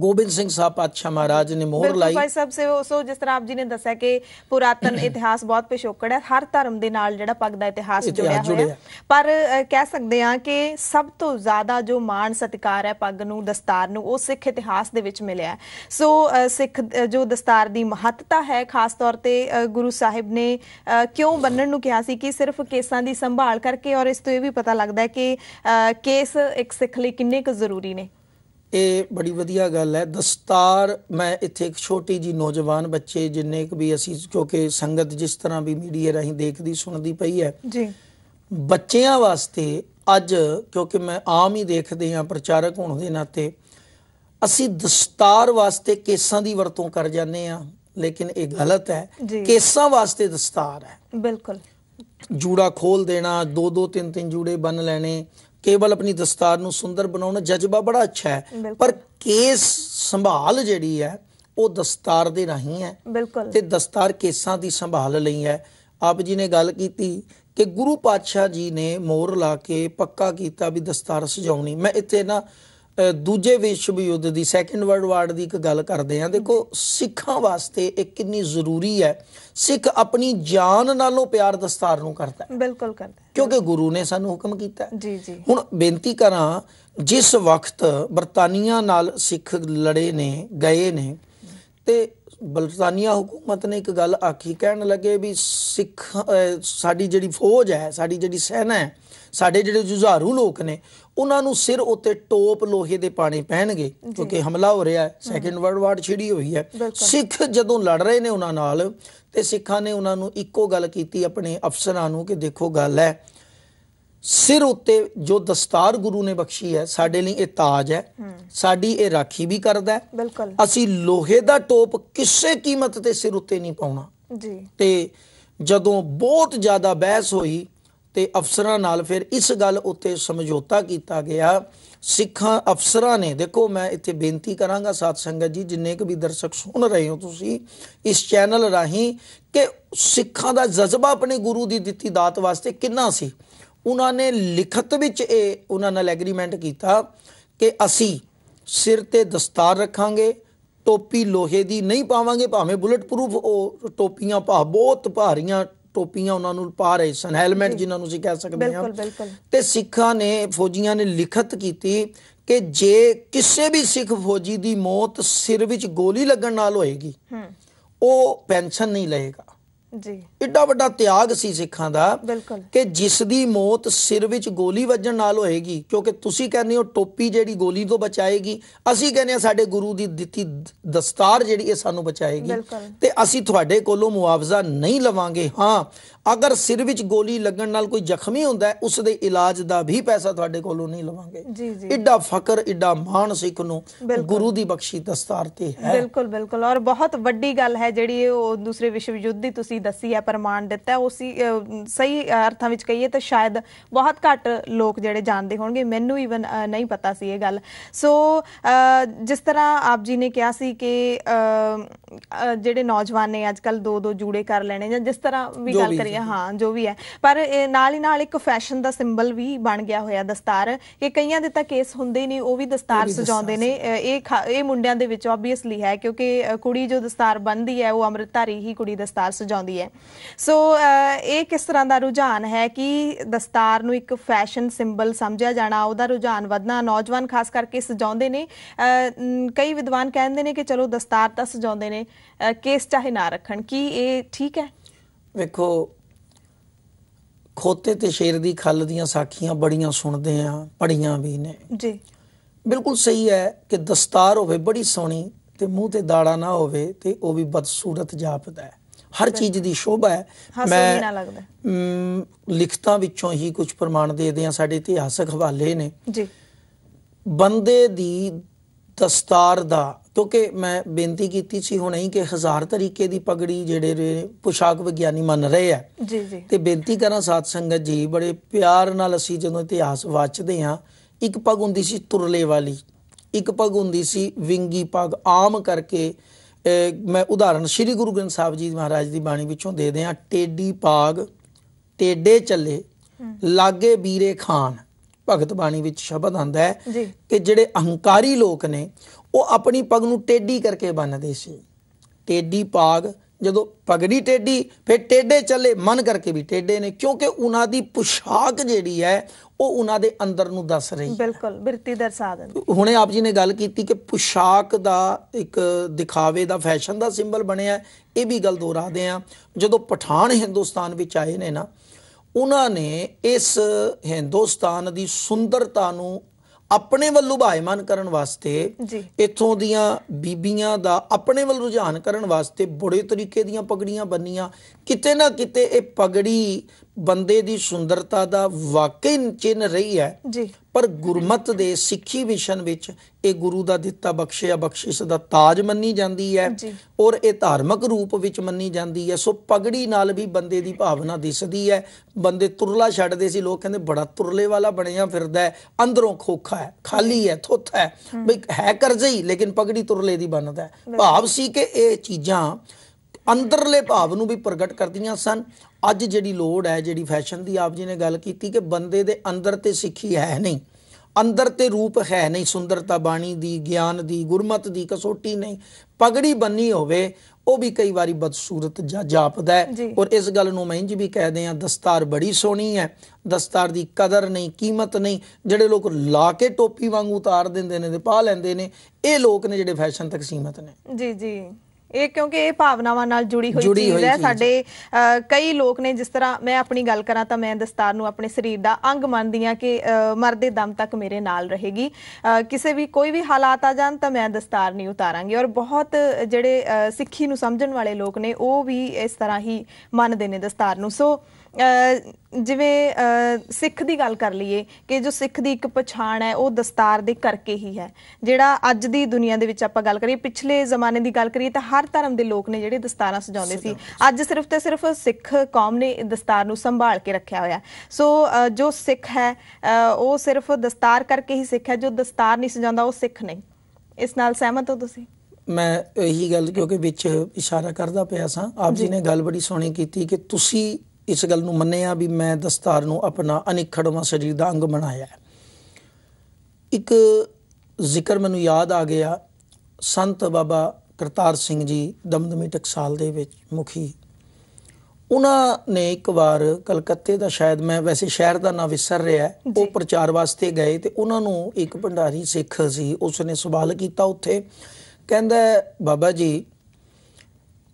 ਗੋਬਿੰਦ ਸਿੰਘ ਸਾਹਿਬ ਪਾਤਸ਼ਾਹ ਮਹਾਰਾਜ ਨੇ ਮੋਹਰ ਲਾਈ ਭਾਈ ਸਾਹਿਬ ਸੇ ਸੋ ਜਿਸ ਤਰ੍ਹਾਂ ਆਪ ਜੀ ਨੇ ਦੱਸਿਆ ਕਿ ਪੁਰਾਤਨ ਇਤਿਹਾਸ ਬਹੁਤ ਪਿਛੋਕੜ ਹੈ ਹਰ ਧਰਮ ਦੇ ਨਾਲ ਜਿਹੜਾ ਪੱਗ ਦਾ ਇਤਿਹਾਸ ਜੁੜਿਆ ਹੋਇਆ ਪਰ ਕਹਿ ਸਕਦੇ ਹਾਂ ਕਿ ਸਭ ਤੋਂ ਜ਼ਿਆਦਾ ਜੋ ਮਾਣ ਸਤਿਕਾਰ ਹੈ ਪੱਗ ਨੂੰ ਦਸਤਾਰ ਨੂੰ ਉਹ ਸਿੱਖ ਇਤਿਹਾਸ ਦੇ ਵਿੱਚ ਮਿਲਿਆ ਸੋ ਸਿੱਖ ਜੋ ਦਸਤਾਰ ਦੀ ਮਹੱਤਤਾ ਹੈ ਖਾਸ ਤੌਰ ਤੇ ਗੁਰੂ ਸਾਹਿਬ ਨੇ ਕਿਉਂ ਬੰਨਣ ਨੂੰ ਕਿਹਾ ਸੀ ਕਿ ਸਿਰਫ ਕੇਸਾਂ ਦੀ ਸੰਭਾਲ ਕਰਕੇ ਔਰ ਇਸ ਤੋਂ ਇਹ ਵੀ ਪਤਾ ਲੱਗਦਾ ਹੈ ਕਿ ਕੇਸ ਇੱਕ ਸਿੱਖ ਲਈ ਕਿੰਨੇ ਕੁ ਜ਼ਰੂਰੀ ਨੇ ਇਹ ਬੜੀ ਵਧੀਆ ਗੱਲ ਹੈ ਦਸਤਾਰ ਮੈਂ ਇੱਥੇ ਇੱਕ ਛੋਟੀ ਜੀ ਨੌਜਵਾਨ ਬੱਚੇ ਜਿੰਨੇ ਕੁ ਵੀ ਅਸੀਂ ਕਿਉਂਕਿ ਸੰਗਤ ਜਿਸ ਤਰ੍ਹਾਂ ਵੀ ਮੀਡੀਆ ਰਾਹੀਂ ਦੇਖਦੀ ਸੁਣਦੀ ਪਈ ਹੈ ਜੀ ਬੱਚਿਆਂ ਵਾਸਤੇ ਅੱਜ ਕਿਉਂਕਿ ਮੈਂ ਆਮ ਹੀ ਦੇਖਦੇ ਹਾਂ ਪ੍ਰਚਾਰਕ ਹੋਣ ਦੇ ਨਾਤੇ ਅਸੀਂ ਦਸਤਾਰ ਵਾਸਤੇ ਕੇਸਾਂ ਦੀ ਵਰਤੋਂ ਕਰ ਜਾਂਦੇ ਆ ਲੇਕਿਨ ਇਹ ਗਲਤ ਹੈ ਕੇਸਾਂ ਵਾਸਤੇ ਦਸਤਾਰ ਹੈ ਬਿਲਕੁਲ ਜੂੜਾ ਖੋਲ ਦੇਣਾ ਦੋ ਦੋ ਤਿੰਨ ਤਿੰਨ ਜੂੜੇ ਬੰਨ ਲੈਣੇ ਕੇਵਲ ਆਪਣੀ ਦਸਤਾਰ ਨੂੰ ਸੁੰਦਰ ਬਣਾਉਣਾ ਜਜ਼ਬਾ ਬੜਾ ਅੱਛਾ ਹੈ ਪਰ ਕੇਸ ਸੰਭਾਲ ਜਿਹੜੀ ਹੈ ਉਹ ਦਸਤਾਰ ਦੇ ਰਾਹੀਂ ਹੈ ਤੇ ਦਸਤਾਰ ਕੇਸਾਂ ਦੀ ਸੰਭਾਲ ਲਈ ਹੈ ਆਪ ਜੀ ਨੇ ਗੱਲ ਕੀਤੀ ਕਿ ਗੁਰੂ ਪਾਤਸ਼ਾਹ ਜੀ ਨੇ ਮੋਹਰ ਲਾ ਕੇ ਪੱਕਾ ਕੀਤਾ ਵੀ ਦਸਤਾਰ ਸਜਾਉਣੀ ਮੈਂ ਇੱਥੇ ਨਾ ਦੂਜੇ ਵਿਸ਼ਵ ਯੁੱਧ ਦੀ ਸੈਕੰਡ ਵਰਲਡ ਵਾਰ ਦੀ ਇੱਕ ਗੱਲ ਕਰਦੇ ਆ ਦੇਖੋ ਸਿੱਖਾਂ ਵਾਸਤੇ ਇਹ ਕਿੰਨੀ ਜ਼ਰੂਰੀ ਹੈ ਸਿੱਖ ਆਪਣੀ ਜਾਨ ਨਾਲੋਂ ਪਿਆਰ ਦਸਤਾਰ ਨੂੰ ਕਰਦਾ ਹੈ ਬਿਲਕੁਲ ਕਰਦਾ ਕਿਉਂਕਿ ਗੁਰੂ ਨੇ ਸਾਨੂੰ ਹੁਕਮ ਕੀਤਾ ਜੀ ਜੀ ਹੁਣ ਬੇਨਤੀ ਕਰਾਂ ਜਿਸ ਵਕਤ ਬਰਤਾਨੀਆ ਨਾਲ ਸਿੱਖ ਲੜੇ ਨੇ ਗਏ ਨੇ ਤੇ ਬਲਤਾਨੀਆ ਹਕੂਮਤ ਨੇ ਇੱਕ ਗੱਲ ਆਖੀ ਕਹਿਣ ਲੱਗੇ ਵੀ ਸਿੱਖ ਸਾਡੀ ਜਿਹੜੀ ਫੌਜ ਹੈ ਸਾਡੀ ਜਿਹੜੀ ਸੈਨਾ ਹੈ ਸਾਡੇ ਜਿਹੜੇ ਜੁਝਾਰੂ ਲੋਕ ਨੇ ਉਹਨਾਂ ਨੂੰ ਸਿਰ ਉੱਤੇ ਟੋਪ ਲੋਹੇ ਦੇ ਪਾਣੇ ਪਹਿਨਣਗੇ ਕਿਉਂਕਿ ਹਮਲਾ ਹੋ ਰਿਹਾ ਹੈ ਸੈਕੰਡ ਵਰਲਡ ਵਾਰ ਛਿੜੀ ਹੋਈ ਹੈ ਸਿੱਖ ਜਦੋਂ ਲੜ ਰਹੇ ਨੇ ਉਹਨਾਂ ਨਾਲ ਤੇ ਸਿੱਖਾਂ ਨੇ ਉਹਨਾਂ ਨੂੰ ਇੱਕੋ ਗੱਲ ਕੀਤੀ ਆਪਣੇ ਅਫਸਰਾਂ ਨੂੰ ਕਿ ਦੇਖੋ ਗੱਲ ਹੈ ਸਿਰ ਉੱਤੇ ਜੋ ਦਸਤਾਰ ਗੁਰੂ ਨੇ ਬਖਸ਼ੀ ਹੈ ਸਾਡੇ ਲਈ ਇਹ ਤਾਜ ਹੈ ਸਾਡੀ ਇਹ ਰਾਖੀ ਵੀ ਕਰਦਾ ਹੈ ਅਸੀਂ ਲੋਹੇ ਦਾ ਟੋਪ ਕਿਸੇ ਕੀਮਤ ਤੇ ਸਿਰ ਉੱਤੇ ਨਹੀਂ ਪਾਉਣਾ ਜੀ ਤੇ ਜਦੋਂ ਬਹੁਤ ਜ਼ਿਆਦਾ ਬਹਿਸ ਹੋਈ ਤੇ ਅਫਸਰਾਂ ਨਾਲ ਫਿਰ ਇਸ ਗੱਲ ਉੱਤੇ ਸਮਝੌਤਾ ਕੀਤਾ ਗਿਆ ਸਿੱਖਾਂ ਅਫਸਰਾਂ ਨੇ ਦੇਖੋ ਮੈਂ ਇੱਥੇ ਬੇਨਤੀ ਕਰਾਂਗਾ ਸਾਥ ਸੰਗਤ ਜੀ ਜਿੰਨੇ ਕੁ ਵੀ ਦਰਸ਼ਕ ਸੁਣ ਰਹੇ ਹੋ ਤੁਸੀਂ ਇਸ ਚੈਨਲ ਰਾਹੀਂ ਕਿ ਸਿੱਖਾਂ ਦਾ ਜਜ਼ਬਾ ਆਪਣੇ ਗੁਰੂ ਦੀ ਦਿੱਤੀ ਦਾਤ ਵਾਸਤੇ ਕਿੰਨਾ ਸੀ ਉਹਨਾਂ ਨੇ ਲਿਖਤ ਵਿੱਚ ਇਹ ਉਹਨਾਂ ਨਾਲ ਐਗਰੀਮੈਂਟ ਕੀਤਾ ਕਿ ਅਸੀਂ ਸਿਰ ਤੇ ਦਸਤਾਰ ਰੱਖਾਂਗੇ ਟੋਪੀ ਲੋਹੇ ਦੀ ਨਹੀਂ ਪਾਵਾਂਗੇ ਭਾਵੇਂ ਬੁਲਟ ਪ੍ਰੂਫ ਉਹ ਟੋਪੀਆਂ ਪਾ ਬਹੁਤ ਭਾਰੀਆਂ ਟੋਪੀਆਂ ਉਹਨਾਂ ਨੂੰ ਪਾ ਰਹੇ ਸਨ ਹੈਲਮਟ ਜਿਨ੍ਹਾਂ ਨੂੰ ਅਸੀਂ ਕਹਿ ਸਕਦੇ ਹਾਂ ਤੇ ਸਿੱਖਾਂ ਨੇ ਫੌਜੀਆਂ ਨੇ ਲਿਖਤ ਕੀਤੀ ਕਿ ਜੇ ਕਿਸੇ ਵੀ ਸਿੱਖ ਫੌਜੀ ਦੀ ਮੌਤ ਸਿਰ ਵਿੱਚ ਗੋਲੀ ਲੱਗਣ ਨਾਲ ਹੋਏਗੀ ਉਹ ਪੈਨਸ਼ਨ ਨਹੀਂ ਲਏਗਾ ਜੀ ਇੱਡਾ ਵੱਡਾ ਤਿਆਗ ਸੀ ਸਿੱਖਾਂ ਦਾ ਕਿ ਜਿਸ ਦੀ ਮੌਤ ਸਿਰ ਵਿੱਚ ਗੋਲੀ ਵੱਜਣ ਨਾਲ ਹੋਏਗੀ ਕਿਉਂਕਿ ਤੁਸੀਂ ਕਹਿੰਦੇ ਹੋ ਟੋਪੀ ਜਿਹੜੀ ਗੋਲੀ ਤੋਂ ਬਚਾਏਗੀ ਅਸੀਂ ਕਹਿੰਦੇ ਆ ਸਾਡੇ ਗੁਰੂ ਦੀ ਦਿੱਤੀ ਦਸਤਾਰ ਜਿਹੜੀ ਇਹ ਸਾਨੂੰ ਬਚਾਏਗੀ ਤੇ ਅਸੀਂ ਤੁਹਾਡੇ ਕੋਲੋਂ ਮੁਆਵਜ਼ਾ ਨਹੀਂ ਲਵਾਂਗੇ ਹਾਂ ਅਗਰ ਸਿਰ ਵਿੱਚ ਗੋਲੀ ਲੱਗਣ ਨਾਲ ਕੋਈ ਜ਼ਖਮੀ ਹੁੰਦਾ ਹੈ ਉਸ ਦੇ ਇਲਾਜ ਦਾ ਵੀ ਪੈਸਾ ਤੁਹਾਡੇ ਕੋਲੋਂ ਨਹੀਂ ਲਵਾਂਗੇ ਜੀ ਜੀ ਫਕਰ ਇੱਡਾ ਮਾਣ ਸਿੱਖ ਨੂੰ ਗੁਰੂ ਦੀ ਬਖਸ਼ੀ ਦਸਤਾਰ ਤੇ ਹੈ ਬਿਲਕੁਲ ਬਿਲਕੁਲ ਔਰ ਬਹੁਤ ਵੱਡੀ ਗੱਲ ਹੈ ਜਿਹੜੀ ਉਹ ਦੂਸਰੇ ਵਿਸ਼ਵ ਯੁੱਧ ਦੀ ਤੁਸੀਂ ਦੱਸੀ ਹੈ ਪ੍ਰਮਾਣ ਦਿੱਤਾ ਉਸੇ ਸਹੀ ਅਰਥਾਂ ਵਿੱਚ ਕਹੀਏ ਤਾਂ ਸ਼ਾਇਦ ਬਹੁਤ ਘੱਟ ਲੋਕ ਜਿਹੜੇ ਜਾਣਦੇ ਹੋਣਗੇ ਮੈਨੂੰ ਇਵਨ ਨਹੀਂ ਪਤਾ ਸੀ ਇਹ ਗੱਲ ਸੋ ਜਿਸ ਤਰ੍ਹਾਂ ਆਪ ਜੀ ਨੇ ਕਿਹਾ ਸੀ ਕਿ ਜਿਹੜੇ ਨੌਜਵਾਨ ਨੇ ਅੱਜ ਕੱਲ ਦੋ ਦੋ ਜੂੜੇ ਕਰ ਲੈਣੇ ਜਾਂ ਜਿਸ ਤਰ੍ਹਾਂ ਵੀ ਗੱਲ ਕਰੀਏ ਹਾਂ ਜੋ ਵੀ ਹੈ ਪਰ ਨਾਲ ਹੀ ਨਾਲ ਇੱਕ ਫੈਸ਼ਨ ਦਾ ਸਿੰਬਲ ਵੀ ਬਣ ਗਿਆ ਹੋਇਆ ਦਸਤਾਰ ਕਿ ਕਈਆਂ ਦੇ ਤਾਂ ਕੇਸ ਹੁੰਦੇ ਨਹੀਂ ਉਹ ਵੀ ਦਸਤਾਰ ਸਜਾਉਂਦੇ ਨੇ ਇਹ ਇਹ ਮੁੰਡਿਆਂ ਦੇ ਵਿੱਚ ਆਬਵੀਅਸਲੀ ਹੈ ਕਿਉਂਕਿ ਕੁੜੀ ਜੋ ਦਸਤਾਰ ਬੰਨਦੀ ਹੈ ਉਹ ਅੰਮ੍ਰਿਤਧਾਰੀ ਹੀ ਕੁੜੀ ਦਸਤਾਰ ਸਜਾਉਂਦੀ ਹੈ ਸੋ uh, ਇਹ ਕਿਸ ਤਰ੍ਹਾਂ ਦਾ ਰੁਝਾਨ ਹੈ ਕਿ ਦਸਤਾਰ ਨੂੰ ਇੱਕ ਫੈਸ਼ਨ ਸਿੰਬਲ ਸਮਝਿਆ ਜਾਣਾ ਉਹਦਾ ਰੁਝਾਨ ਵਧਣਾ ਨੌਜਵਾਨ ਖਾਸ ਕਰਕੇ ਸਜਾਉਂਦੇ ਨੇ ਕਈ ਵਿਦਵਾਨ ਕਹਿੰਦੇ ਨੇ ਕਿ ਚਲੋ ਦਸਤਾਰ ਤਾਂ ਸਜਾਉਂਦੇ ਨੇ ਕੇਸ ਚਾਹੇ ਨਾ ਰੱਖਣ ਕੀ ਇਹ ਠੀਕ ਹੈ ਵੇਖੋ ਖੋਤੇ ਤੇ ਸ਼ੇਰ ਦੀ ਖੱਲ ਦੀਆਂ ਸਾਖੀਆਂ ਬੜੀਆਂ ਸੁਣਦੇ ਆ ਪੜੀਆਂ ਵੀ ਨੇ ਜੀ ਬਿਲਕੁਲ ਸਹੀ ਹੈ ਕਿ ਦਸਤਾਰ ਹੋਵੇ ਬੜੀ ਸੋਹਣੀ ਤੇ ਮੂੰਹ ਤੇ ਦਾੜਾ ਨਾ ਹੋਵੇ ਤੇ ਉਹ ਵੀ ਬਦਸੂਰਤ ਜਾਪਦਾ ਹੈ ਹਰ ਚੀਜ਼ ਦੀ ਸ਼ੋਭਾ ਹੈ ਮੈਂ ਲਿਖਤਾਂ ਵਿੱਚੋਂ ਹੀ ਕੁਝ ਪ੍ਰਮਾਣ ਦੇਦੇ ਆ ਸਾਡੇ ਇਤਿਹਾਸਕ ਹਵਾਲੇ ਨੇ ਜੀ ਬੰਦੇ ਦੀ ਦਸਤਾਰ ਦਾ ਕਿਉਂਕਿ ਮੈਂ ਬੇਨਤੀ ਕੀਤੀ ਸੀ ਹੁਣੇ ਹੀ ਕਿ ਹਜ਼ਾਰ ਤਰੀਕੇ ਦੀ ਪਗੜੀ ਜਿਹੜੇ ਪੁਸ਼ਾਕ ਵਿਗਿਆਨੀ ਮੰਨ ਰਹੇ ਆ ਜੀ ਜੀ ਤੇ ਬੇਨਤੀ ਕਰਾਂ ਸਾਥ ਸੰਗਤ ਜੀ ਬੜੇ ਪਿਆਰ ਨਾਲ ਅਸੀਂ ਜਦੋਂ ਇਤਿਹਾਸ ਵਾਚਦੇ ਆ ਇੱਕ ਪਗ ਹੁੰਦੀ ਸੀ ਤੁਰਲੇ ਵਾਲੀ ਇੱਕ ਪਗ ਹੁੰਦੀ ਸੀ ਵਿੰਗੀ ਪਗ ਆਮ ਕਰਕੇ ਮੈਂ ਉਦਾਹਰਨ ਸ੍ਰੀ ਗੁਰੂ ਗ੍ਰੰਥ ਸਾਹਿਬ ਜੀ ਮਹਾਰਾਜ ਦੀ ਬਾਣੀ ਵਿੱਚੋਂ ਦੇ ਦਿਆਂ ਟੇਡੀ ਪਾਗ ਟੇਡੇ ਚੱਲੇ ਲਾਗੇ ਵੀਰੇ ਖਾਨ ਭਗਤ ਬਾਣੀ ਵਿੱਚ ਸ਼ਬਦ ਆਂਦਾ ਹੈ ਕਿ ਜਿਹੜੇ ਅਹੰਕਾਰੀ ਲੋਕ ਨੇ ਉਹ ਆਪਣੀ ਪਗ ਨੂੰ ਟੇਡੀ ਕਰਕੇ ਬੰਨਦੇ ਸੀ ਟੇਡੀ ਪਾਗ ਜਦੋਂ ਪਗੜੀ ਟੇਢੀ ਫਿਰ ਟੇਢੇ ਚੱਲੇ ਮਨ ਕਰਕੇ ਵੀ ਟੇਢੇ ਨੇ ਕਿਉਂਕਿ ਉਹਨਾਂ ਦੀ ਪੁਸ਼ਾਕ ਜਿਹੜੀ ਹੈ ਉਹ ਉਹਨਾਂ ਦੇ ਅੰਦਰ ਨੂੰ ਦੱਸ ਰਹੀ ਹੈ ਬਿਲਕੁਲ ਬਿਰਤੀ ਦਰਸਾ ਦਿੰਦੀ ਹੁਣੇ ਆਪ ਜੀ ਨੇ ਗੱਲ ਕੀਤੀ ਕਿ ਪੁਸ਼ਾਕ ਦਾ ਇੱਕ ਦਿਖਾਵੇ ਦਾ ਫੈਸ਼ਨ ਦਾ ਸਿੰਬਲ ਬਣਿਆ ਇਹ ਵੀ ਗੱਲ ਦੁਹਰਾਦੇ ਆ ਜਦੋਂ ਪਠਾਨ ਹਿੰਦੁਸਤਾਨ ਵਿੱਚ ਆਏ ਨੇ ਨਾ ਉਹਨਾਂ ਨੇ ਇਸ ਹਿੰਦੁਸਤਾਨ ਦੀ ਸੁੰਦਰਤਾ ਨੂੰ ਆਪਣੇ ਵੱਲ ਲੁਭਾਇਮਾਨ ਕਰਨ ਵਾਸਤੇ ਇਥੋਂ ਦੀਆਂ ਬੀਬੀਆਂ ਦਾ ਆਪਣੇ ਵੱਲ ਰੁਝਾਨ ਕਰਨ ਵਾਸਤੇ ਬੜੇ ਤਰੀਕੇ ਦੀਆਂ ਪਗੜੀਆਂ ਬੰਨੀਆਂ ਕਿਤੇ ਨਾ ਕਿਤੇ ਇਹ ਪਗੜੀ ਬੰਦੇ ਦੀ ਸੁੰਦਰਤਾ ਦਾ ਵਾਕਈ ਚਿੰਨ ਰਹੀ ਹੈ ਪਰ ਗੁਰਮਤ ਦੇ ਸਿੱਖੀ ਵਿਸ਼ਨ ਵਿੱਚ ਇਹ ਗੁਰੂ ਦਾ ਦਿੱਤਾ ਬਖਸ਼ਿਆ ਬਖਸ਼ਿਸ਼ ਦਾ ਤਾਜ ਮੰਨੀ ਜਾਂਦੀ ਹੈ ਔਰ ਇਹ ਧਾਰਮਿਕ ਰੂਪ ਵਿੱਚ ਮੰਨੀ ਜਾਂਦੀ ਹੈ ਸੋ ਪਗੜੀ ਨਾਲ ਵੀ ਬੰਦੇ ਦੀ ਭਾਵਨਾ ਦਿਸਦੀ ਹੈ ਬੰਦੇ ਤੁਰਲਾ ਛੱਡਦੇ ਸੀ ਲੋਕ ਕਹਿੰਦੇ ਬੜਾ ਤੁਰਲੇ ਵਾਲਾ ਬਣਿਆ ਫਿਰਦਾ ਹੈ ਅੰਦਰੋਂ ਖੋਖਾ ਹੈ ਖਾਲੀ ਹੈ ਥੁੱਥ ਹੈ ਬਈ ਹੈ ਕਰਜ਼ਈ ਲੇਕਿਨ ਪਗੜੀ ਤੁਰਲੇ ਦੀ ਬਣਦਾ ਹੈ ਭਾਵ ਸੀ ਕਿ ਇਹ ਚੀਜ਼ਾਂ ਅੰਦਰਲੇ ਭਾਵ ਨੂੰ ਵੀ ਪ੍ਰਗਟ ਕਰਦੀਆਂ ਸਨ ਅੱਜ ਜਿਹੜੀ ਲੋੜ ਹੈ ਜਿਹੜੀ ਫੈਸ਼ਨ ਦੀ ਆਪ ਜੀ ਨੇ ਗੱਲ ਕੀਤੀ ਕਿ ਬੰਦੇ ਦੇ ਅੰਦਰ ਤੇ ਸਿੱਖੀ ਹੈ ਨਹੀਂ ਅੰਦਰ ਤੇ ਰੂਪ ਹੈ ਨਹੀਂ ਸੁੰਦਰਤਾ ਬਾਣੀ ਦੀ ਗਿਆਨ ਦੀ ਗੁਰਮਤ ਦੀ ਕਸੋਟੀ ਨਹੀਂ ਪਗੜੀ ਬੰਨੀ ਹੋਵੇ ਉਹ ਵੀ ਕਈ ਵਾਰੀ ਬਦਸੂਰਤ ਜਾਪਦਾ ਹੈ ਔਰ ਇਸ ਗੱਲ ਨੂੰ ਮੈਂ ਜੀ ਵੀ ਕਹਦੇ ਆ ਦਸਤਾਰ ਬੜੀ ਸੋਹਣੀ ਹੈ ਦਸਤਾਰ ਦੀ ਕਦਰ ਨਹੀਂ ਕੀਮਤ ਨਹੀਂ ਜਿਹੜੇ ਲੋਕ ਲਾ ਕੇ ਟੋਪੀ ਵਾਂਗੂ ਉਤਾਰ ਦਿੰਦੇ ਨੇ ਤੇ ਪਾ ਲੈਂਦੇ ਨੇ ਇਹ ਲੋਕ ਨੇ ਜਿਹੜੇ ਫੈਸ਼ਨ ਤੱਕ ਸੀਮਤ ਨੇ ਜੀ ਜੀ ਇਹ ਕਿਉਂਕਿ ਇਹ ਭਾਵਨਾਵਾਂ ਨਾਲ ਜੁੜੀ ਹੋਈ ਚੀਜ਼ ਹੈ ਸਾਡੇ ਕਈ ਲੋਕ ਨੇ ਜਿਸ ਤਰ੍ਹਾਂ ਮੈਂ ਆਪਣੀ ਗੱਲ ਕਰਾਂ ਤਾਂ ਮੈਂ ਦਸਤਾਰ ਨੂੰ ਆਪਣੇ ਸਰੀਰ ਦਾ ਅੰਗ ਮੰਨਦੀ ਆ ਕਿ ਮਰਦੇ ਦਮ ਤੱਕ ਮੇਰੇ ਨਾਲ ਰਹੇਗੀ ਕਿਸੇ ਵੀ ਕੋਈ ਵੀ ਹਾਲਾਤ ਆ ਜਾਣ ਤਾਂ ਮੈਂ ਦਸਤਾਰ ਨਹੀਂ ਉਤਾਰਾਂਗੀ ਔਰ ਬਹੁਤ ਜਿਹੜੇ ਸਿੱਖੀ ਨੂੰ ਸਮਝਣ ਵਾਲੇ ਲੋਕ ਨੇ ਉਹ ਵੀ ਇਸ ਤਰ੍ਹਾਂ ਹੀ ਮੰਨਦੇ ਨੇ ਦਸਤਾਰ ਨੂੰ ਸੋ ਜਿਵੇਂ ਸਿੱਖ ਦੀ ਗੱਲ ਕਰ ਲਈਏ ਕਿ ਜੋ ਸਿੱਖ ਦੀ ਇੱਕ ਪਛਾਣ ਹੈ ਉਹ ਦਸਤਾਰ ਦੇ ਕਰਕੇ ਹੀ ਹੈ ਜਿਹੜਾ ਅੱਜ ਦੀ ਦੁਨੀਆ ਦੇ ਵਿੱਚ ਆਪਾਂ ਗੱਲ ਕਰੀਏ ਪਿਛਲੇ ਜ਼ਮਾਨੇ ਦੀ ਗੱਲ ਕਰੀਏ ਤਾਂ ਹਰ ਧਰਮ ਦੇ ਲੋਕ ਨੇ ਜਿਹੜੇ ਦਸਤਾਰਾਂ ਸਜਾਉਂਦੇ ਸੀ ਅੱਜ ਸਿਰਫ ਤੇ ਸਿਰਫ ਸਿੱਖ ਕੌਮ ਨੇ ਦਸਤਾਰ ਨੂੰ ਸੰਭਾਲ ਕੇ ਰੱਖਿਆ ਹੋਇਆ ਸੋ ਜੋ ਸਿੱਖ ਹੈ ਉਹ ਸਿਰਫ ਦਸਤਾਰ ਕਰਕੇ ਹੀ ਸਿੱਖ ਹੈ ਜੋ ਦਸਤਾਰ ਨਹੀਂ ਸਜਾਉਂਦਾ ਉਹ ਸਿੱਖ ਨਹੀਂ ਇਸ ਨਾਲ ਸਹਿਮਤ ਹੋ ਤੁਸੀਂ ਮੈਂ ਇਹੀ ਗੱਲ ਕਿਉਂਕਿ ਵਿੱਚ ਇਸ਼ਾਰਾ ਕਰਦਾ ਪਿਆ ਸਾਂ ਆਪ ਜੀ ਨੇ ਗੱਲ ਬੜੀ ਸੋਹਣੀ ਕੀਤੀ ਕਿ ਤੁਸੀਂ ਇਸ ਗੱਲ ਨੂੰ ਮੰਨਿਆ ਵੀ ਮੈਂ ਦਸਤਾਰ ਨੂੰ ਆਪਣਾ ਅਨਿਖੜਵਾਂ ਸਰੀਰ ਦਾ ਅੰਗ ਬਣਾਇਆ ਇੱਕ ਜ਼ਿਕਰ ਮੈਨੂੰ ਯਾਦ ਆ ਗਿਆ ਸੰਤ ਬਾਬਾ ਕਰਤਾਰ ਸਿੰਘ ਜੀ ਦਮਦਮੀ ਟਕਸਾਲ ਦੇ ਵਿੱਚ ਮੁਖੀ ਉਹਨਾਂ ਨੇ ਇੱਕ ਵਾਰ ਕਲਕੱਤੇ ਦਾ ਸ਼ਾਇਦ ਮੈਂ ਵੈਸੇ ਸ਼ਹਿਰ ਦਾ ਨਾਂ ਵਿਸਰ ਰਿਹਾ ਉਹ ਪ੍ਰਚਾਰ ਵਾਸਤੇ ਗਏ ਤੇ ਉਹਨਾਂ ਨੂੰ ਇੱਕ ਭੰਡਾਰੀ ਸਿੱਖ ਸੀ ਉਸ ਨੇ ਸਵਾਲ ਕੀਤਾ ਉੱਥੇ ਕਹਿੰਦਾ ਬਾਬਾ ਜੀ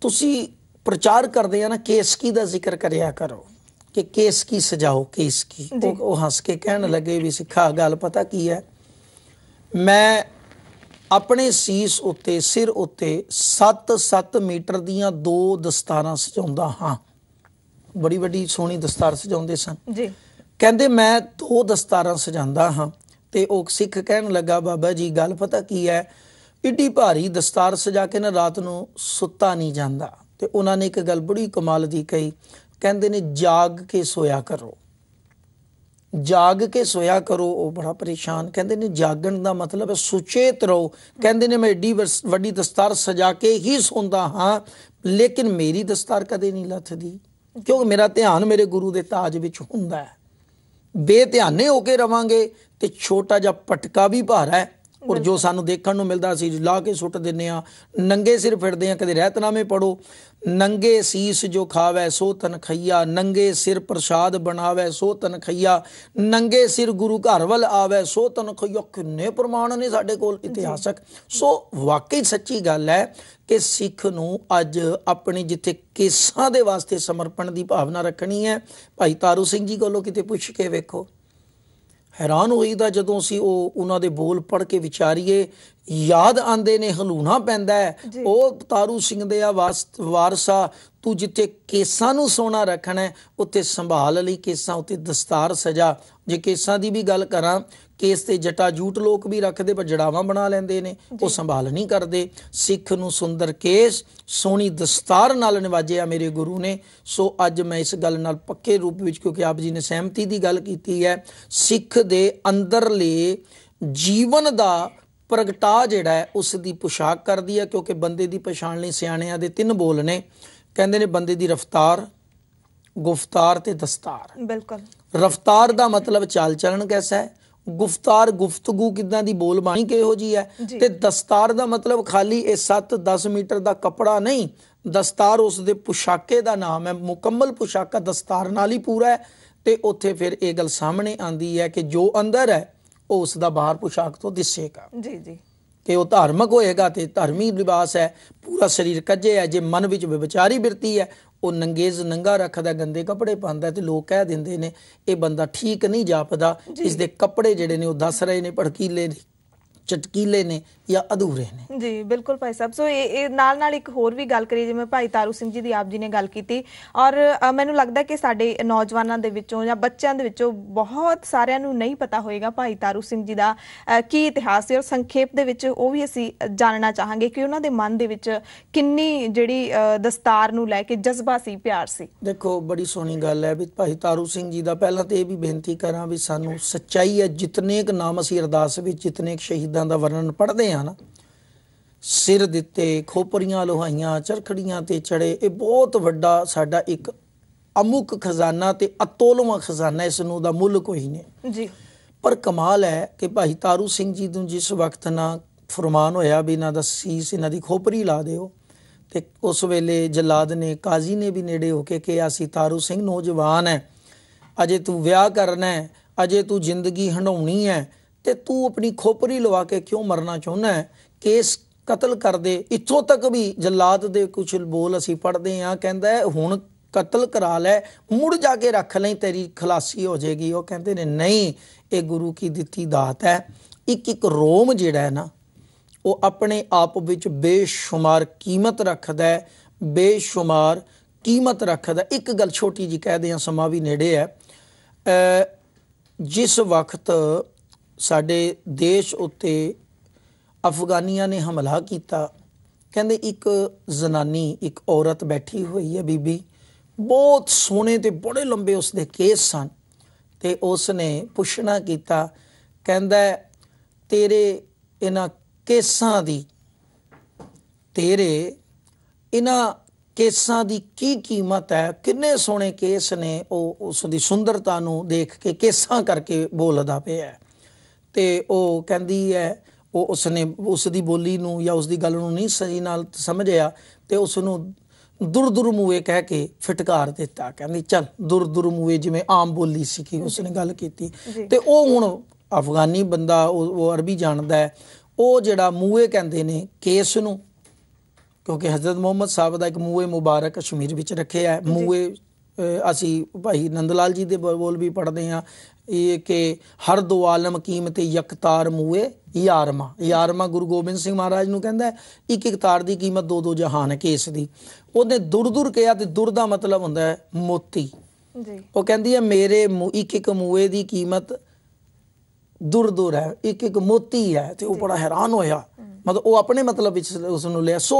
ਤੁਸੀਂ ਪ੍ਰਚਾਰ ਕਰਦੇ ਆ ਨਾ ਕੇਸਕੀ ਦਾ ਜ਼ਿਕਰ ਕਰਿਆ ਕਰੋ ਕਿ ਕੇਸਕੀ ਸਜਾਓ ਕੇਸਕੀ ਉਹ ਹੱਸ ਕੇ ਕਹਿਣ ਲੱਗੇ ਵੀ ਸਿੱਖਾ ਗੱਲ ਪਤਾ ਕੀ ਹੈ ਮੈਂ ਆਪਣੇ ਸੀਸ ਉੱਤੇ ਸਿਰ ਉੱਤੇ 7-7 ਮੀਟਰ ਦੀਆਂ ਦੋ ਦਸਤਾਰਾਂ ਸਜਾਉਂਦਾ ਹਾਂ ਬੜੀ ਵੱਡੀ ਸੋਹਣੀ ਦਸਤਾਰ ਸਜਾਉਂਦੇ ਸਨ ਜੀ ਕਹਿੰਦੇ ਮੈਂ ਦੋ ਦਸਤਾਰਾਂ ਸਜਾਉਂਦਾ ਹਾਂ ਤੇ ਉਹ ਸਿੱਖ ਕਹਿਣ ਲੱਗਾ ਬਾਬਾ ਜੀ ਗੱਲ ਪਤਾ ਕੀ ਹੈ ਇੱਡੀ ਭਾਰੀ ਦਸਤਾਰ ਸਜਾ ਕੇ ਨਾ ਰਾਤ ਨੂੰ ਸੁੱਤਾ ਨਹੀਂ ਜਾਂਦਾ ਤੇ ਉਹਨਾਂ ਨੇ ਇੱਕ ਗੱਲ ਬੜੀ ਕਮਾਲ ਦੀ ਕਹੀ ਕਹਿੰਦੇ ਨੇ ਜਾਗ ਕੇ ਸੋਇਆ ਕਰੋ ਜਾਗ ਕੇ ਸੋਇਆ ਕਰੋ ਉਹ ਬੜਾ ਪਰੇਸ਼ਾਨ ਕਹਿੰਦੇ ਨੇ ਜਾਗਣ ਦਾ ਮਤਲਬ ਹੈ ਸੁਚੇਤ ਰਹੋ ਕਹਿੰਦੇ ਨੇ ਮੈਂ ਏਡੀ ਵੱਡੀ ਦਸਤਾਰ ਸਜਾ ਕੇ ਹੀ ਸੌਂਦਾ ਹਾਂ ਲੇਕਿਨ ਮੇਰੀ ਦਸਤਾਰ ਕਦੇ ਨਹੀਂ ਲੱਥਦੀ ਕਿਉਂਕਿ ਮੇਰਾ ਧਿਆਨ ਮੇਰੇ ਗੁਰੂ ਦੇ ਤਾਜ ਵਿੱਚ ਹੁੰਦਾ ਹੈ ਬੇਧਿਆਨੇ ਹੋ ਕੇ ਰਵਾਂਗੇ ਤੇ ਛੋਟਾ ਜਿਹਾ ਪਟਕਾ ਵੀ ਭਾਰਾ ਹੈ ਔਰ ਜੋ ਸਾਨੂੰ ਦੇਖਣ ਨੂੰ ਮਿਲਦਾ ਸੀ ਲਾ ਕੇ ਸੁੱਟ ਦਿੰਨੇ ਆ ਨੰਗੇ ਸਿਰ ਫਿਰਦੇ ਆ ਕਦੇ ਰਹਿਤਨਾਮੇ ਪੜੋ ਨੰਗੇ ਸੀਸ ਜੋ ਖਾਵੇ ਸੋ ਤਨਖਈਆ ਨੰਗੇ ਸਿਰ ਪ੍ਰਸ਼ਾਦ ਬਣਾਵੇ ਸੋ ਤਨਖਈਆ ਨੰਗੇ ਸਿਰ ਗੁਰੂ ਘਰ ਵੱਲ ਆਵੇ ਸੋ ਤਨਖਈਆ ਕਿੰਨੇ ਪ੍ਰਮਾਣ ਨੇ ਸਾਡੇ ਕੋਲ ਇਤਿਹਾਸਕ ਸੋ ਵਾਕਈ ਸੱਚੀ ਗੱਲ ਹੈ ਕਿ ਸਿੱਖ ਨੂੰ ਅੱਜ ਆਪਣੀ ਜਿੱਥੇ ਕੇਸਾਂ ਦੇ ਵਾਸਤੇ ਸਮਰਪਣ ਦੀ ਭਾਵਨਾ ਰੱਖਣੀ ਹੈ ਭਾਈ ਤਾਰੂ ਸਿੰਘ ਜੀ ਕੋਲੋਂ ਕਿਤੇ ਪੁੱਛ ਕੇ ਵੇਖੋ ਹੈਰਾਨ ਹੋਈਦਾ ਜਦੋਂ ਅਸੀਂ ਉਹ ਉਹਨਾਂ ਦੇ ਬੋਲ ਪੜ ਕੇ ਵਿਚਾਰੀਏ ਯਾਦ ਆਂਦੇ ਨੇ ਹਲੂਣਾ ਪੈਂਦਾ ਉਹ ਤਾਰੂ ਸਿੰਘ ਦੇ ਆ ਵਾਰਸਾ ਤੂੰ ਜਿੱਥੇ ਕੇਸਾਂ ਨੂੰ ਸੋਨਾ ਰੱਖਣਾ ਉੱਥੇ ਸੰਭਾਲ ਲਈ ਕੇਸਾਂ ਉੱਤੇ ਦਸਤਾਰ ਸਜਾ ਜੇ ਕੇਸਾਂ ਦੀ ਵੀ ਗੱਲ ਕਰਾਂ ਕੇਸ ਤੇ ਜਟਾ ਜੂਟ ਲੋਕ ਵੀ ਰੱਖਦੇ ਪਰ ਜੜਾਵਾਂ ਬਣਾ ਲੈਂਦੇ ਨੇ ਉਹ ਸੰਭਾਲ ਨਹੀਂ ਕਰਦੇ ਸਿੱਖ ਨੂੰ ਸੁੰਦਰ ਕੇਸ ਸੋਹਣੀ ਦਸਤਾਰ ਨਾਲ ਨਿਵਾਜਿਆ ਮੇਰੇ ਗੁਰੂ ਨੇ ਸੋ ਅੱਜ ਮੈਂ ਇਸ ਗੱਲ ਨਾਲ ਪੱਕੇ ਰੂਪ ਵਿੱਚ ਕਿਉਂਕਿ ਆਪ ਜੀ ਨੇ ਸਹਿਮਤੀ ਦੀ ਗੱਲ ਕੀਤੀ ਹੈ ਸਿੱਖ ਦੇ ਅੰਦਰਲੇ ਜੀਵਨ ਦਾ ਪ੍ਰਗਟਾ ਜਿਹੜਾ ਹੈ ਉਸ ਦੀ ਪੋਸ਼ਾਕ ਕਰਦੀ ਹੈ ਕਿਉਂਕਿ ਬੰਦੇ ਦੀ ਪਛਾਣ ਲਈ ਸਿਆਣਿਆਂ ਦੇ ਤਿੰਨ ਬੋਲ ਨੇ ਕਹਿੰਦੇ ਨੇ ਬੰਦੇ ਦੀ ਰਫ਼ਤਾਰ ਗੁਫਤਾਰ ਤੇ ਦਸਤਾਰ ਬਿਲਕੁਲ ਰਫ਼ਤਾਰ ਦਾ ਮਤਲਬ ਚਾਲ ਚੱਲਣ ਕੈਸਾ ਹੈ ਗੁਫਤਾਰ ਗੁਫ਼ਤਗੂ ਕਿਦਾਂ ਦੀ ਬੋਲ ਬਾਣੀ ਕਿਹੋ ਜੀ ਹੈ ਤੇ ਦਸਤਾਰ ਦਾ ਮਤਲਬ ਖਾਲੀ ਇਹ 7-10 ਮੀਟਰ ਦਾ ਕਪੜਾ ਨਹੀਂ ਦਸਤਾਰ ਉਸ ਦੇ ਪੁਸ਼ਾਕੇ ਦਾ ਨਾਮ ਹੈ ਮੁਕੰਮਲ ਪੁਸ਼ਾਕਾ ਦਸਤਾਰ ਨਾਲ ਹੀ ਪੂਰਾ ਹੈ ਤੇ ਉੱਥੇ ਫਿਰ ਇਹ ਗੱਲ ਸਾਹਮਣੇ ਆਂਦੀ ਹੈ ਕਿ ਜੋ ਅੰਦਰ ਹੈ ਉਹ ਉਸ ਦਾ ਬਾਹਰ ਪੁਸ਼ਾਕ ਤੋਂ ਦਿਸੇਗਾ ਜੀ ਜੀ ਕਿ ਉਹ ਧਾਰਮਿਕ ਹੋਏਗਾ ਤੇ ਧਰਮੀ ਲਿਬਾਸ ਹੈ ਪੂਰਾ ਸਰੀਰ ਕੱਜੇ ਹੈ ਜੇ ਮਨ ਵਿੱਚ ਵਿਚਾਰੀ ਬਿਰਤੀ ਹੈ ਉਹ ਨੰਗੇ ਨੰਗਾ ਰੱਖਦਾ ਗੰਦੇ ਕੱਪੜੇ ਪਾਉਂਦਾ ਤੇ ਲੋਕ ਕਹਿ ਦਿੰਦੇ ਨੇ ਇਹ ਬੰਦਾ ਠੀਕ ਨਹੀਂ ਜਾਪਦਾ ਇਸ ਦੇ ਕੱਪੜੇ ਜਿਹੜੇ ਨੇ ਉਹ ਦੱਸ ਰਹੇ ਨੇ ਭੜਕੀਲੇ ਨੇ ਚਟਕੀਲੇ ਨੇ ਜਾਂ ਅਧੂਰੇ ਨੇ ਜੀ ਬਿਲਕੁਲ ਭਾਈ ਸਾਹਿਬ ਸੋ ਇਹ ਨਾਲ ਨਾਲ ਇੱਕ ਹੋਰ ਵੀ ਗੱਲ ਕਰੀ ਜਿਵੇਂ ਭਾਈ ਤਾਰੂ ਸਿੰਘ ਜੀ ਦੀ ਆਪ ਜੀ ਨੇ ਗੱਲ ਕੀਤੀ ਔਰ ਮੈਨੂੰ ਲੱਗਦਾ ਕਿ ਸਾਡੇ ਨੌਜਵਾਨਾਂ ਦੇ ਵਿੱਚੋਂ ਜਾਂ ਬੱਚਿਆਂ ਦੇ ਵਿੱਚੋਂ ਬਹੁਤ ਸਾਰਿਆਂ ਨੂੰ ਨਹੀਂ ਪਤਾ ਹੋਏਗਾ ਭਾਈ ਤਾਰੂ ਸਿੰਘ ਜੀ ਦਾ ਕੀ ਇਤਿਹਾਸ ਹੈ ਔਰ ਸੰਖੇਪ ਦੇ ਵਿੱਚ ਉਹ ਵੀ ਅਸੀਂ ਜਾਣਨਾ ਚਾਹਾਂਗੇ ਕਿ ਉਹਨਾਂ ਦੇ ਮਨ ਦੇ ਵਿੱਚ ਕਿੰਨੀ ਜਿਹੜੀ ਦਸਤਾਰ ਨੂੰ ਲੈ ਕੇ ਜਜ਼ਬਾ ਸੀ ਪਿਆਰ ਸੀ ਦੇਖੋ ਬੜੀ ਸੋਹਣੀ ਗੱਲ ਹੈ ਵੀ ਭਾਈ ਤਾਰੂ ਸਿੰਘ ਜੀ ਦਾ ਪਹਿਲਾਂ ਤੇ ਇਹ ਵੀ ਬੇਨਤੀ ਕਰਾਂ ਵੀ ਸਾਨੂੰ ਸੱਚਾਈ ਹੈ ਜਿਤਨੇ ਇੱਕ ਨਾਮ ਅਸੀਂ ਅਰਦਾਸ ਵਿੱਚ ਜਿਤਨੇ ਇੱਕ ਸ਼ਹੀਦ ਇਦਾਂ ਦਾ ਵਰਣਨ ਪੜ੍ਹਦੇ ਆ ਨਾ ਸਿਰ ਦਿੱਤੇ ਖੋਪਰੀਆਂ ਲੋਹਾਈਆਂ ਚਰਖੜੀਆਂ ਤੇ ਚੜੇ ਇਹ ਬਹੁਤ ਵੱਡਾ ਸਾਡਾ ਇੱਕ ਅਮੁਕ ਖਜ਼ਾਨਾ ਤੇ ਅਤੋਲਵਾ ਖਜ਼ਾਨਾ ਇਸ ਨੂੰ ਦਾ ਮੁੱਲ ਕੋਈ ਨਹੀਂ ਜੀ ਪਰ ਕਮਾਲ ਹੈ ਕਿ ਭਾਈ ਤਾਰੂ ਸਿੰਘ ਜੀ ਨੂੰ ਜਿਸ ਵਕਤ ਨਾ ਫਰਮਾਨ ਹੋਇਆ ਵੀ ਇਹਨਾਂ ਦਾ ਸੀਸ ਇਹਨਾਂ ਦੀ ਖੋਪਰੀ ਲਾ ਦਿਓ ਤੇ ਉਸ ਵੇਲੇ ਜਲਾਦ ਨੇ ਕਾਜ਼ੀ ਨੇ ਵੀ ਨੇੜੇ ਹੋ ਕੇ ਕਿਹਾ ਸੀ ਤਾਰੂ ਸਿੰਘ ਨੌਜਵਾਨ ਹੈ ਅਜੇ ਤੂੰ ਵਿਆਹ ਕਰਨਾ ਹੈ ਅਜੇ ਤੂੰ ਜ਼ਿੰਦਗੀ ਹੰਡਾਉਣੀ ਹੈ ਤੇ ਤੂੰ ਆਪਣੀ ਖੋਪਰੀ ਲਵਾ ਕੇ ਕਿਉਂ ਮਰਨਾ ਚਾਹੁੰਦਾ ਹੈ ਕੇਸ ਕਤਲ ਕਰਦੇ ਇੱਥੋਂ ਤੱਕ ਵੀ ਜਲਾਦ ਦੇ ਕੁਝ ਬੋਲ ਅਸੀਂ ਪੜਦੇ ਆ ਕਹਿੰਦਾ ਹੁਣ ਕਤਲ ਕਰਾ ਲੈ ਮੁੜ ਜਾ ਕੇ ਰੱਖ ਲੈ ਤੇਰੀ ਖਲਾਸੀ ਹੋ ਜਾਏਗੀ ਉਹ ਕਹਿੰਦੇ ਨੇ ਨਹੀਂ ਇਹ ਗੁਰੂ ਕੀ ਦਿੱਤੀ ਦਾਤ ਹੈ ਇੱਕ ਇੱਕ ਰੋਮ ਜਿਹੜਾ ਹੈ ਨਾ ਉਹ ਆਪਣੇ ਆਪ ਵਿੱਚ ਬੇਸ਼ੁਮਾਰ ਕੀਮਤ ਰੱਖਦਾ ਹੈ ਬੇਸ਼ੁਮਾਰ ਕੀਮਤ ਰੱਖਦਾ ਇੱਕ ਗੱਲ ਛੋਟੀ ਜੀ ਕਹਦੇ ਦਿਆਂ ਸਮਾਂ ਵੀ ਨੇੜੇ ਹੈ ਜਿਸ ਵਕਤ ਸਾਡੇ ਦੇਸ਼ ਉੱਤੇ ਅਫਗਾਨੀਆਂ ਨੇ ਹਮਲਾ ਕੀਤਾ ਕਹਿੰਦੇ ਇੱਕ ਜ਼ਨਾਨੀ ਇੱਕ ਔਰਤ ਬੈਠੀ ਹੋਈ ਹੈ ਬੀਬੀ ਬਹੁਤ ਸੋਹਣੇ ਤੇ ਬੜੇ ਲੰਬੇ ਉਸ ਦੇ ਕੇਸ ਸਨ ਤੇ ਉਸ ਨੇ ਪੁੱਛਣਾ ਕੀਤਾ ਕਹਿੰਦਾ ਤੇਰੇ ਇਹਨਾਂ ਕੇਸਾਂ ਦੀ ਤੇਰੇ ਇਹਨਾਂ ਕੇਸਾਂ ਦੀ ਕੀ ਕੀਮਤ ਹੈ ਕਿੰਨੇ ਸੋਹਣੇ ਕੇਸ ਨੇ ਉਹ ਉਸ ਦੀ ਸੁੰਦਰਤਾ ਨੂੰ ਦੇਖ ਕੇ ਕੇਸਾਂ ਕਰਕੇ ਬੋਲਦਾ ਪਿਆ ਤੇ ਉਹ ਕਹਿੰਦੀ ਹੈ ਉਹ ਉਸਨੇ ਉਸ ਦੀ ਬੋਲੀ ਨੂੰ ਜਾਂ ਉਸ ਦੀ ਗੱਲ ਨੂੰ ਨਹੀਂ ਸਹੀ ਨਾਲ ਸਮਝਿਆ ਤੇ ਉਸ ਨੂੰ ਦੁਰ ਦੁਰ ਮੂਏ ਕਹਿ ਕੇ ਫਟਕਾਰ ਦਿੱਤਾ ਕਹਿੰਦੀ ਚੱਲ ਦੁਰ ਦੁਰ ਮੂਏ ਜਿਵੇਂ ਆਮ ਬੋਲੀ ਸੀ ਕਿ ਉਸਨੇ ਗੱਲ ਕੀਤੀ ਤੇ ਉਹ ਹੁਣ ਅਫਗਾਨੀ ਬੰਦਾ ਉਹ ਅਰਬੀ ਜਾਣਦਾ ਹੈ ਉਹ ਜਿਹੜਾ ਮੂਏ ਕਹਿੰਦੇ ਨੇ ਕੇਸ ਨੂੰ ਕਿਉਂਕਿ ਹਜ਼ਰਤ ਮੁਹੰਮਦ ਸਾਹਿਬ ਦਾ ਇੱਕ ਮੂਏ ਮੁਬਾਰਕ ਕਸ਼ਮੀਰ ਵਿੱਚ ਰੱਖਿਆ ਹੈ ਮੂਏ ਅਸੀਂ ਭਾਈ ਨੰਦ ਲਾਲ ਜੀ ਦੇ ਬੋਲ ਵੀ ਪੜਦੇ ਆ ਇਹ ਕਿ ਹਰ ਦੋ ਆਲਮ ਕੀਮਤੇ ਇੱਕ ਤਾਰ ਮੂਏ ਯਾਰਮਾ ਯਾਰਮਾ ਗੁਰੂ ਗੋਬਿੰਦ ਸਿੰਘ ਮਹਾਰਾਜ ਨੂੰ ਕਹਿੰਦਾ ਇੱਕ ਇੱਕ ਤਾਰ ਦੀ ਕੀਮਤ ਦੋ ਦੋ ਜਹਾਨ ਕੇਸ ਦੀ ਉਹਨੇ ਦੁਰ ਦੁਰ ਕਿਹਾ ਤੇ ਦੁਰ ਦਾ ਮਤਲਬ ਹੁੰਦਾ ਹੈ ਮੋਤੀ ਜੀ ਉਹ ਕਹਿੰਦੀ ਹੈ ਮੇਰੇ ਇੱਕ ਇੱਕ ਮੂਏ ਦੀ ਕੀਮਤ ਦੁਰ ਦੁਰ ਹੈ ਇੱਕ ਇੱਕ ਮੋਤੀ ਹੈ ਤੇ ਉਹ ਬੜਾ ਹੈਰਾਨ ਹੋਇਆ ਮਤਲਬ ਉਹ ਆਪਣੇ ਮਤਲਬ ਵਿੱਚ ਉਸ ਨੂੰ ਲਿਆ ਸੋ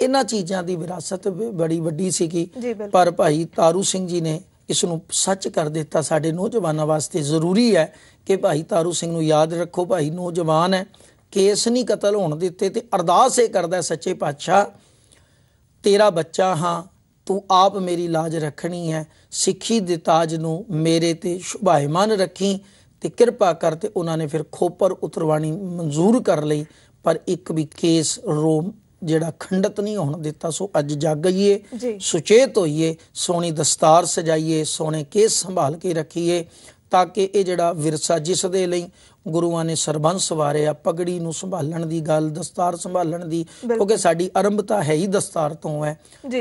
ਇਹਨਾਂ ਚੀਜ਼ਾਂ ਦੀ ਵਿਰਾਸਤ ਬੜੀ ਵੱਡੀ ਸੀਗੀ ਪਰ ਭਾਈ ਤਾਰੂ ਸਿੰਘ ਜੀ ਨੇ ਇਸ ਨੂੰ ਸੱਚ ਕਰ ਦਿੱਤਾ ਸਾਡੇ ਨੌਜਵਾਨਾਂ ਵਾਸਤੇ ਜ਼ਰੂਰੀ ਹੈ ਕਿ ਭਾਈ ਤਾਰੂ ਸਿੰਘ ਨੂੰ ਯਾਦ ਰੱਖੋ ਭਾਈ ਨੌਜਵਾਨ ਹੈ ਕੇਸ ਨਹੀਂ ਕਤਲ ਹੋਣ ਦਿੱਤੇ ਤੇ ਅਰਦਾਸ ਇਹ ਕਰਦਾ ਸੱਚੇ ਪਾਤਸ਼ਾਹ ਤੇਰਾ ਬੱਚਾ ਹਾਂ ਤੂੰ ਆਪ ਮੇਰੀ लाज ਰੱਖਣੀ ਹੈ ਸਿੱਖੀ ਦੇ ਤਾਜ ਨੂੰ ਮੇਰੇ ਤੇ ਸ਼ੁਭਾਇਮਾਨ ਰੱਖੀ ਤੇ ਕਿਰਪਾ ਕਰ ਤੇ ਉਹਨਾਂ ਨੇ ਫਿਰ ਖੋਪਰ ਉਤਰਵਾਣੀ ਮਨਜ਼ੂਰ ਕਰ ਲਈ ਪਰ ਇੱਕ ਵੀ ਕੇਸ ਰੋਮ ਜਿਹੜਾ ਖੰਡਤ ਨਹੀਂ ਹੋਣ ਦਿੱਤਾ ਸੋ ਅੱਜ ਗਈਏ ਸੁਚੇਤ ਹੋਈਏ ਸੋਹਣੀ ਦਸਤਾਰ ਸਜਾਈਏ ਸੋਹਣੇ ਕੇਸ ਸੰਭਾਲ ਕੇ ਰੱਖੀਏ ਤਾਂ ਕਿ ਇਹ ਜਿਹੜਾ ਵਿਰਸਾ ਜਿਸ ਦੇ ਲਈ ਗੁਰੂਆਂ ਨੇ ਸਰਬੰਸ ਵਾਰਿਆ ਪਗੜੀ ਨੂੰ ਸੰਭਾਲਣ ਦੀ ਗੱਲ ਦਸਤਾਰ ਸੰਭਾਲਣ ਦੀ ਕਿਉਂਕਿ ਸਾਡੀ ਆਰੰਭਤਾ ਹੈ ਹੀ ਦਸਤਾਰ ਤੋਂ ਹੈ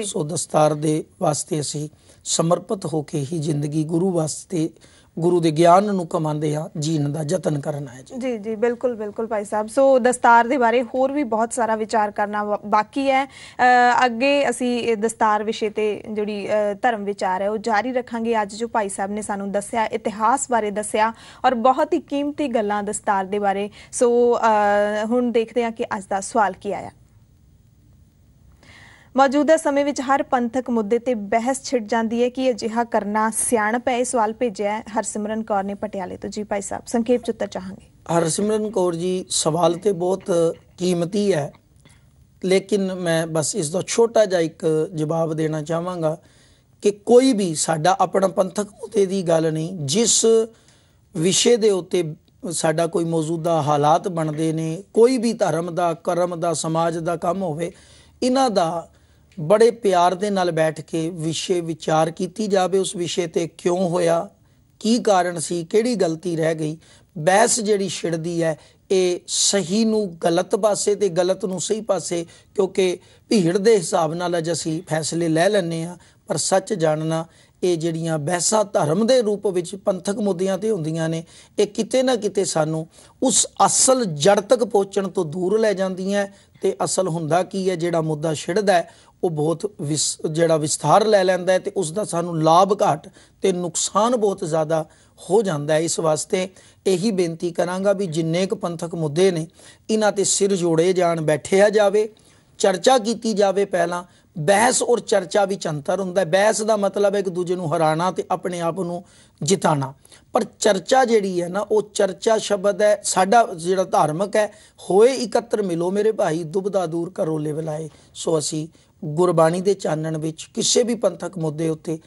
ਸੋ ਦਸਤਾਰ ਦੇ ਵਾਸਤੇ ਅਸੀਂ ਸਮਰਪਿਤ ਹੋ ਕੇ ਹੀ ਜ਼ਿੰਦਗੀ ਗੁਰੂ ਵਾਸਤੇ ਗੁਰੂ ਦੇ ਗਿਆਨ ਨੂੰ ਕਮਾਉਂਦੇ ਆ ਜੀਣ ਦਾ ਯਤਨ ਕਰਨਾ ਹੈ ਜੀ ਜੀ ਜੀ ਬਿਲਕੁਲ ਬਿਲਕੁਲ ਭਾਈ ਸਾਹਿਬ ਸੋ ਦਸਤਾਰ ਦੇ ਬਾਰੇ ਹੋਰ ਵੀ ਬਹੁਤ ਸਾਰਾ ਵਿਚਾਰ ਕਰਨਾ ਬਾਕੀ ਹੈ ਅੱਗੇ ਅਸੀਂ ਦਸਤਾਰ ਵਿਸ਼ੇ ਤੇ ਜਿਹੜੀ ਧਰਮ ਵਿਚਾਰ ਹੈ ਉਹ ਜਾਰੀ ਰੱਖਾਂਗੇ ਅੱਜ ਜੋ ਭਾਈ ਸਾਹਿਬ ਨੇ ਸਾਨੂੰ ਦੱਸਿਆ ਇਤਿਹਾਸ ਬਾਰੇ ਦੱਸਿਆ ਔਰ ਬਹੁਤ ਹੀ ਕੀਮਤੀ ਗੱਲਾਂ ਦਸਤਾਰ ਦੇ ਬਾਰੇ ਸੋ ਹੁਣ ਦੇਖਦੇ ਹਾਂ ਕਿ ਅੱਜ ਦਾ ਸਵਾਲ ਕੀ ਆਇਆ ਮੌਜੂਦਾ ਸਮੇਂ ਵਿੱਚ ਹਰ ਪੰਥਕ ਮੁੱਦੇ ਤੇ ਬਹਿਸ ਛਿੜ ਜਾਂਦੀ ਹੈ ਕਿ ਅਜਿਹਾ ਕਰਨਾ ਸਿਆਣਪ ਹੈ ਇਹ ਸਵਾਲ ਭੇਜਿਆ ਹਰਸਿਮਰਨ ਕੌਰ ਨੇ ਪਟਿਆਲੇ ਤੋਂ ਜੀ ਭਾਈ ਸਾਹਿਬ ਸੰਖੇਪ ਚ ਉੱਤਰ ਚਾਹਾਂਗੇ ਹਰਸਿਮਰਨ ਕੌਰ ਜੀ ਸਵਾਲ ਤੇ ਬਹੁਤ ਕੀਮਤੀ ਹੈ ਲੇਕਿਨ ਮੈਂ ਬਸ ਇਸ ਦਾ ਛੋਟਾ ਜਿਹਾ ਇੱਕ ਜਵਾਬ ਦੇਣਾ ਚਾਹਾਂਗਾ ਕਿ ਕੋਈ ਵੀ ਸਾਡਾ ਆਪਣਾ ਪੰਥਕ ਮੁੱਦੇ ਦੀ ਗੱਲ ਨਹੀਂ ਜਿਸ ਵਿਸ਼ੇ ਦੇ ਉੱਤੇ ਸਾਡਾ ਕੋਈ ਮੌਜੂਦਾ ਹਾਲਾਤ ਬਣਦੇ ਨੇ ਕੋਈ ਵੀ ਧਰਮ ਦਾ ਕਰਮ ਦਾ ਸਮਾਜ ਦਾ ਕੰਮ ਹੋਵੇ ਇਹਨਾਂ ਦਾ ਬੜੇ ਪਿਆਰ ਦੇ ਨਾਲ ਬੈਠ ਕੇ ਵਿਸ਼ੇ ਵਿਚਾਰ ਕੀਤੀ ਜਾਵੇ ਉਸ ਵਿਸ਼ੇ ਤੇ ਕਿਉਂ ਹੋਇਆ ਕੀ ਕਾਰਨ ਸੀ ਕਿਹੜੀ ਗਲਤੀ ਰਹਿ ਗਈ ਬਹਿਸ ਜਿਹੜੀ ਛਿੜਦੀ ਹੈ ਇਹ ਸਹੀ ਨੂੰ ਗਲਤ ਪਾਸੇ ਤੇ ਗਲਤ ਨੂੰ ਸਹੀ ਪਾਸੇ ਕਿਉਂਕਿ ਭੀੜ ਦੇ ਹਿਸਾਬ ਨਾਲ ਅਜ ਅਸੀਂ ਫੈਸਲੇ ਲੈ ਲੈਣੇ ਆ ਪਰ ਸੱਚ ਜਾਣਨਾ ਇਹ ਜਿਹੜੀਆਂ ਬਹਿਸਾਂ ਧਰਮ ਦੇ ਰੂਪ ਵਿੱਚ ਪੰਥਕ ਮੁੱਦਿਆਂ ਤੇ ਹੁੰਦੀਆਂ ਨੇ ਇਹ ਕਿਤੇ ਨਾ ਕਿਤੇ ਸਾਨੂੰ ਉਸ ਅਸਲ ਜੜ ਤੱਕ ਪਹੁੰਚਣ ਤੋਂ ਦੂਰ ਲੈ ਜਾਂਦੀਆਂ ਤੇ ਅਸਲ ਹੁੰਦਾ ਕੀ ਹੈ ਜਿਹੜਾ ਮੁੱਦਾ ਛਿੜਦਾ ਉਹ ਬਹੁਤ ਜਿਹੜਾ ਵਿਸਥਾਰ ਲੈ ਲੈਂਦਾ ਹੈ ਤੇ ਉਸ ਦਾ ਸਾਨੂੰ ਲਾਭ ਘਾਟ ਤੇ ਨੁਕਸਾਨ ਬਹੁਤ ਜ਼ਿਆਦਾ ਹੋ ਜਾਂਦਾ ਹੈ ਇਸ ਵਾਸਤੇ ਇਹੀ ਬੇਨਤੀ ਕਰਾਂਗਾ ਵੀ ਜਿੰਨੇ ਕੁ ਪੰਥਕ ਮੁੱਦੇ ਨੇ ਇਹਨਾਂ ਤੇ ਸਿਰ ਜੋੜੇ ਜਾਣ ਬੈਠਿਆ ਜਾਵੇ ਚਰਚਾ ਕੀਤੀ ਜਾਵੇ ਪਹਿਲਾਂ ਬਹਿਸ ਔਰ ਚਰਚਾ ਵਿੱਚ ਅੰਤਰ ਹੁੰਦਾ ਹੈ ਬਹਿਸ ਦਾ ਮਤਲਬ ਹੈ ਇੱਕ ਦੂਜੇ ਨੂੰ ਹਰਾਣਾ ਤੇ ਆਪਣੇ ਆਪ ਨੂੰ ਜਿਤਾਣਾ ਪਰ ਚਰਚਾ ਜਿਹੜੀ ਹੈ ਨਾ ਉਹ ਚਰਚਾ ਸ਼ਬਦ ਹੈ ਸਾਡਾ ਜਿਹੜਾ ਧਾਰਮਿਕ ਹੈ ਹੋਏ ਇਕੱਤਰ ਮਿਲੋ ਮੇਰੇ ਭਾਈ ਦੁਬਦਾ ਦੂਰ ਕਰੋ ਲੈ ਬਲਾਏ ਸੋ ਅਸੀਂ ਗੁਰਬਾਣੀ ਦੇ ਚਾਨਣ ਵਿੱਚ ਕਿਸੇ ਵੀ ਪੰਥਕ ਮੁੱਦੇ ਉੱਤੇ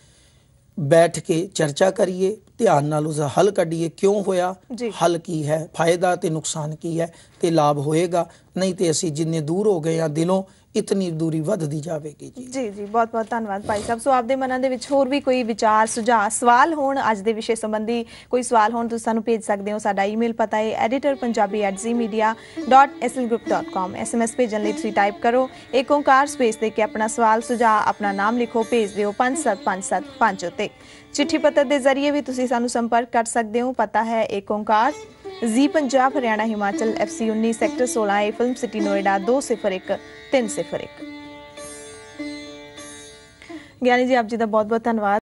ਬੈਠ ਕੇ ਚਰਚਾ ਕਰੀਏ ਧਿਆਨ ਨਾਲ ਉਸ ਹੱਲ ਕੱਢੀਏ ਕਿਉਂ ਹੋਇਆ ਹੱਲ ਕੀ ਹੈ ਫਾਇਦਾ ਤੇ ਨੁਕਸਾਨ ਕੀ ਹੈ ਤੇ ਲਾਭ ਹੋਏਗਾ ਨਹੀਂ ਤੇ ਅਸੀਂ ਜਿੰਨੇ ਦੂਰ ਹੋ ਗਏ ਆ ਦਿਲੋਂ ਇਤਨੀ ਦੂਰੀ ਵੱਧਦੀ ਜਾਵੇਗੀ ਜੀ ਜੀ ਜੀ ਬਹੁਤ ਬਹੁਤ ਧੰਨਵਾਦ ਭਾਈ ਸਾਹਿਬ ਸੋ ਆਪਦੇ ਮਨਾਂ ਦੇ ਵਿੱਚ ਹੋਰ ਵੀ ਕੋਈ ਵਿਚਾਰ ਸੁਝਾਅ ਸਵਾਲ ਹੋਣ ਅੱਜ ਦੇ ਵਿਸ਼ੇ ਸੰਬੰਧੀ ਕੋਈ ਸਵਾਲ ਹੋਣ ਤੁਸੀਂ ਸਾਨੂੰ ਭੇਜ ਸਕਦੇ ਹੋ ਸਾਡਾ ਈਮੇਲ ਪਤਾ ਹੈ editorpunjabi@zmedia.slgroup.com sms ਭੇਜਣ ਲਈ ਤੁਸੀਂ ਟਾਈਪ ਕਰੋ ਇੱਕ ਓਕਾਰ ਸਪੇਸ ਦੇ ਕੇ ਆਪਣਾ ਸਵਾਲ ਸੁਝਾਅ ਆਪਣਾ ਨਾਮ ਲਿਖੋ ਭੇਜ ਦਿਓ 57575 ਚਿੱਠੀ ਪੱਤਰ ਦੇ ਜ਼ਰੀਏ ਵੀ ਤੁਸੀਂ ਸਾਨੂੰ ਸੰਪਰਕ ਕਰ ਸਕਦੇ ਹੋ ਪਤਾ ਹੈ ਇੱਕ ਓਕਾਰ ਜੀ Punjab Haryana Himachal FC 19 sector 16 A film city Noida 201 301 Giani ji ਆਪ ਜੀ ਦਾ ਬਹੁਤ ਬਹੁਤ ਧੰਨਵਾਦ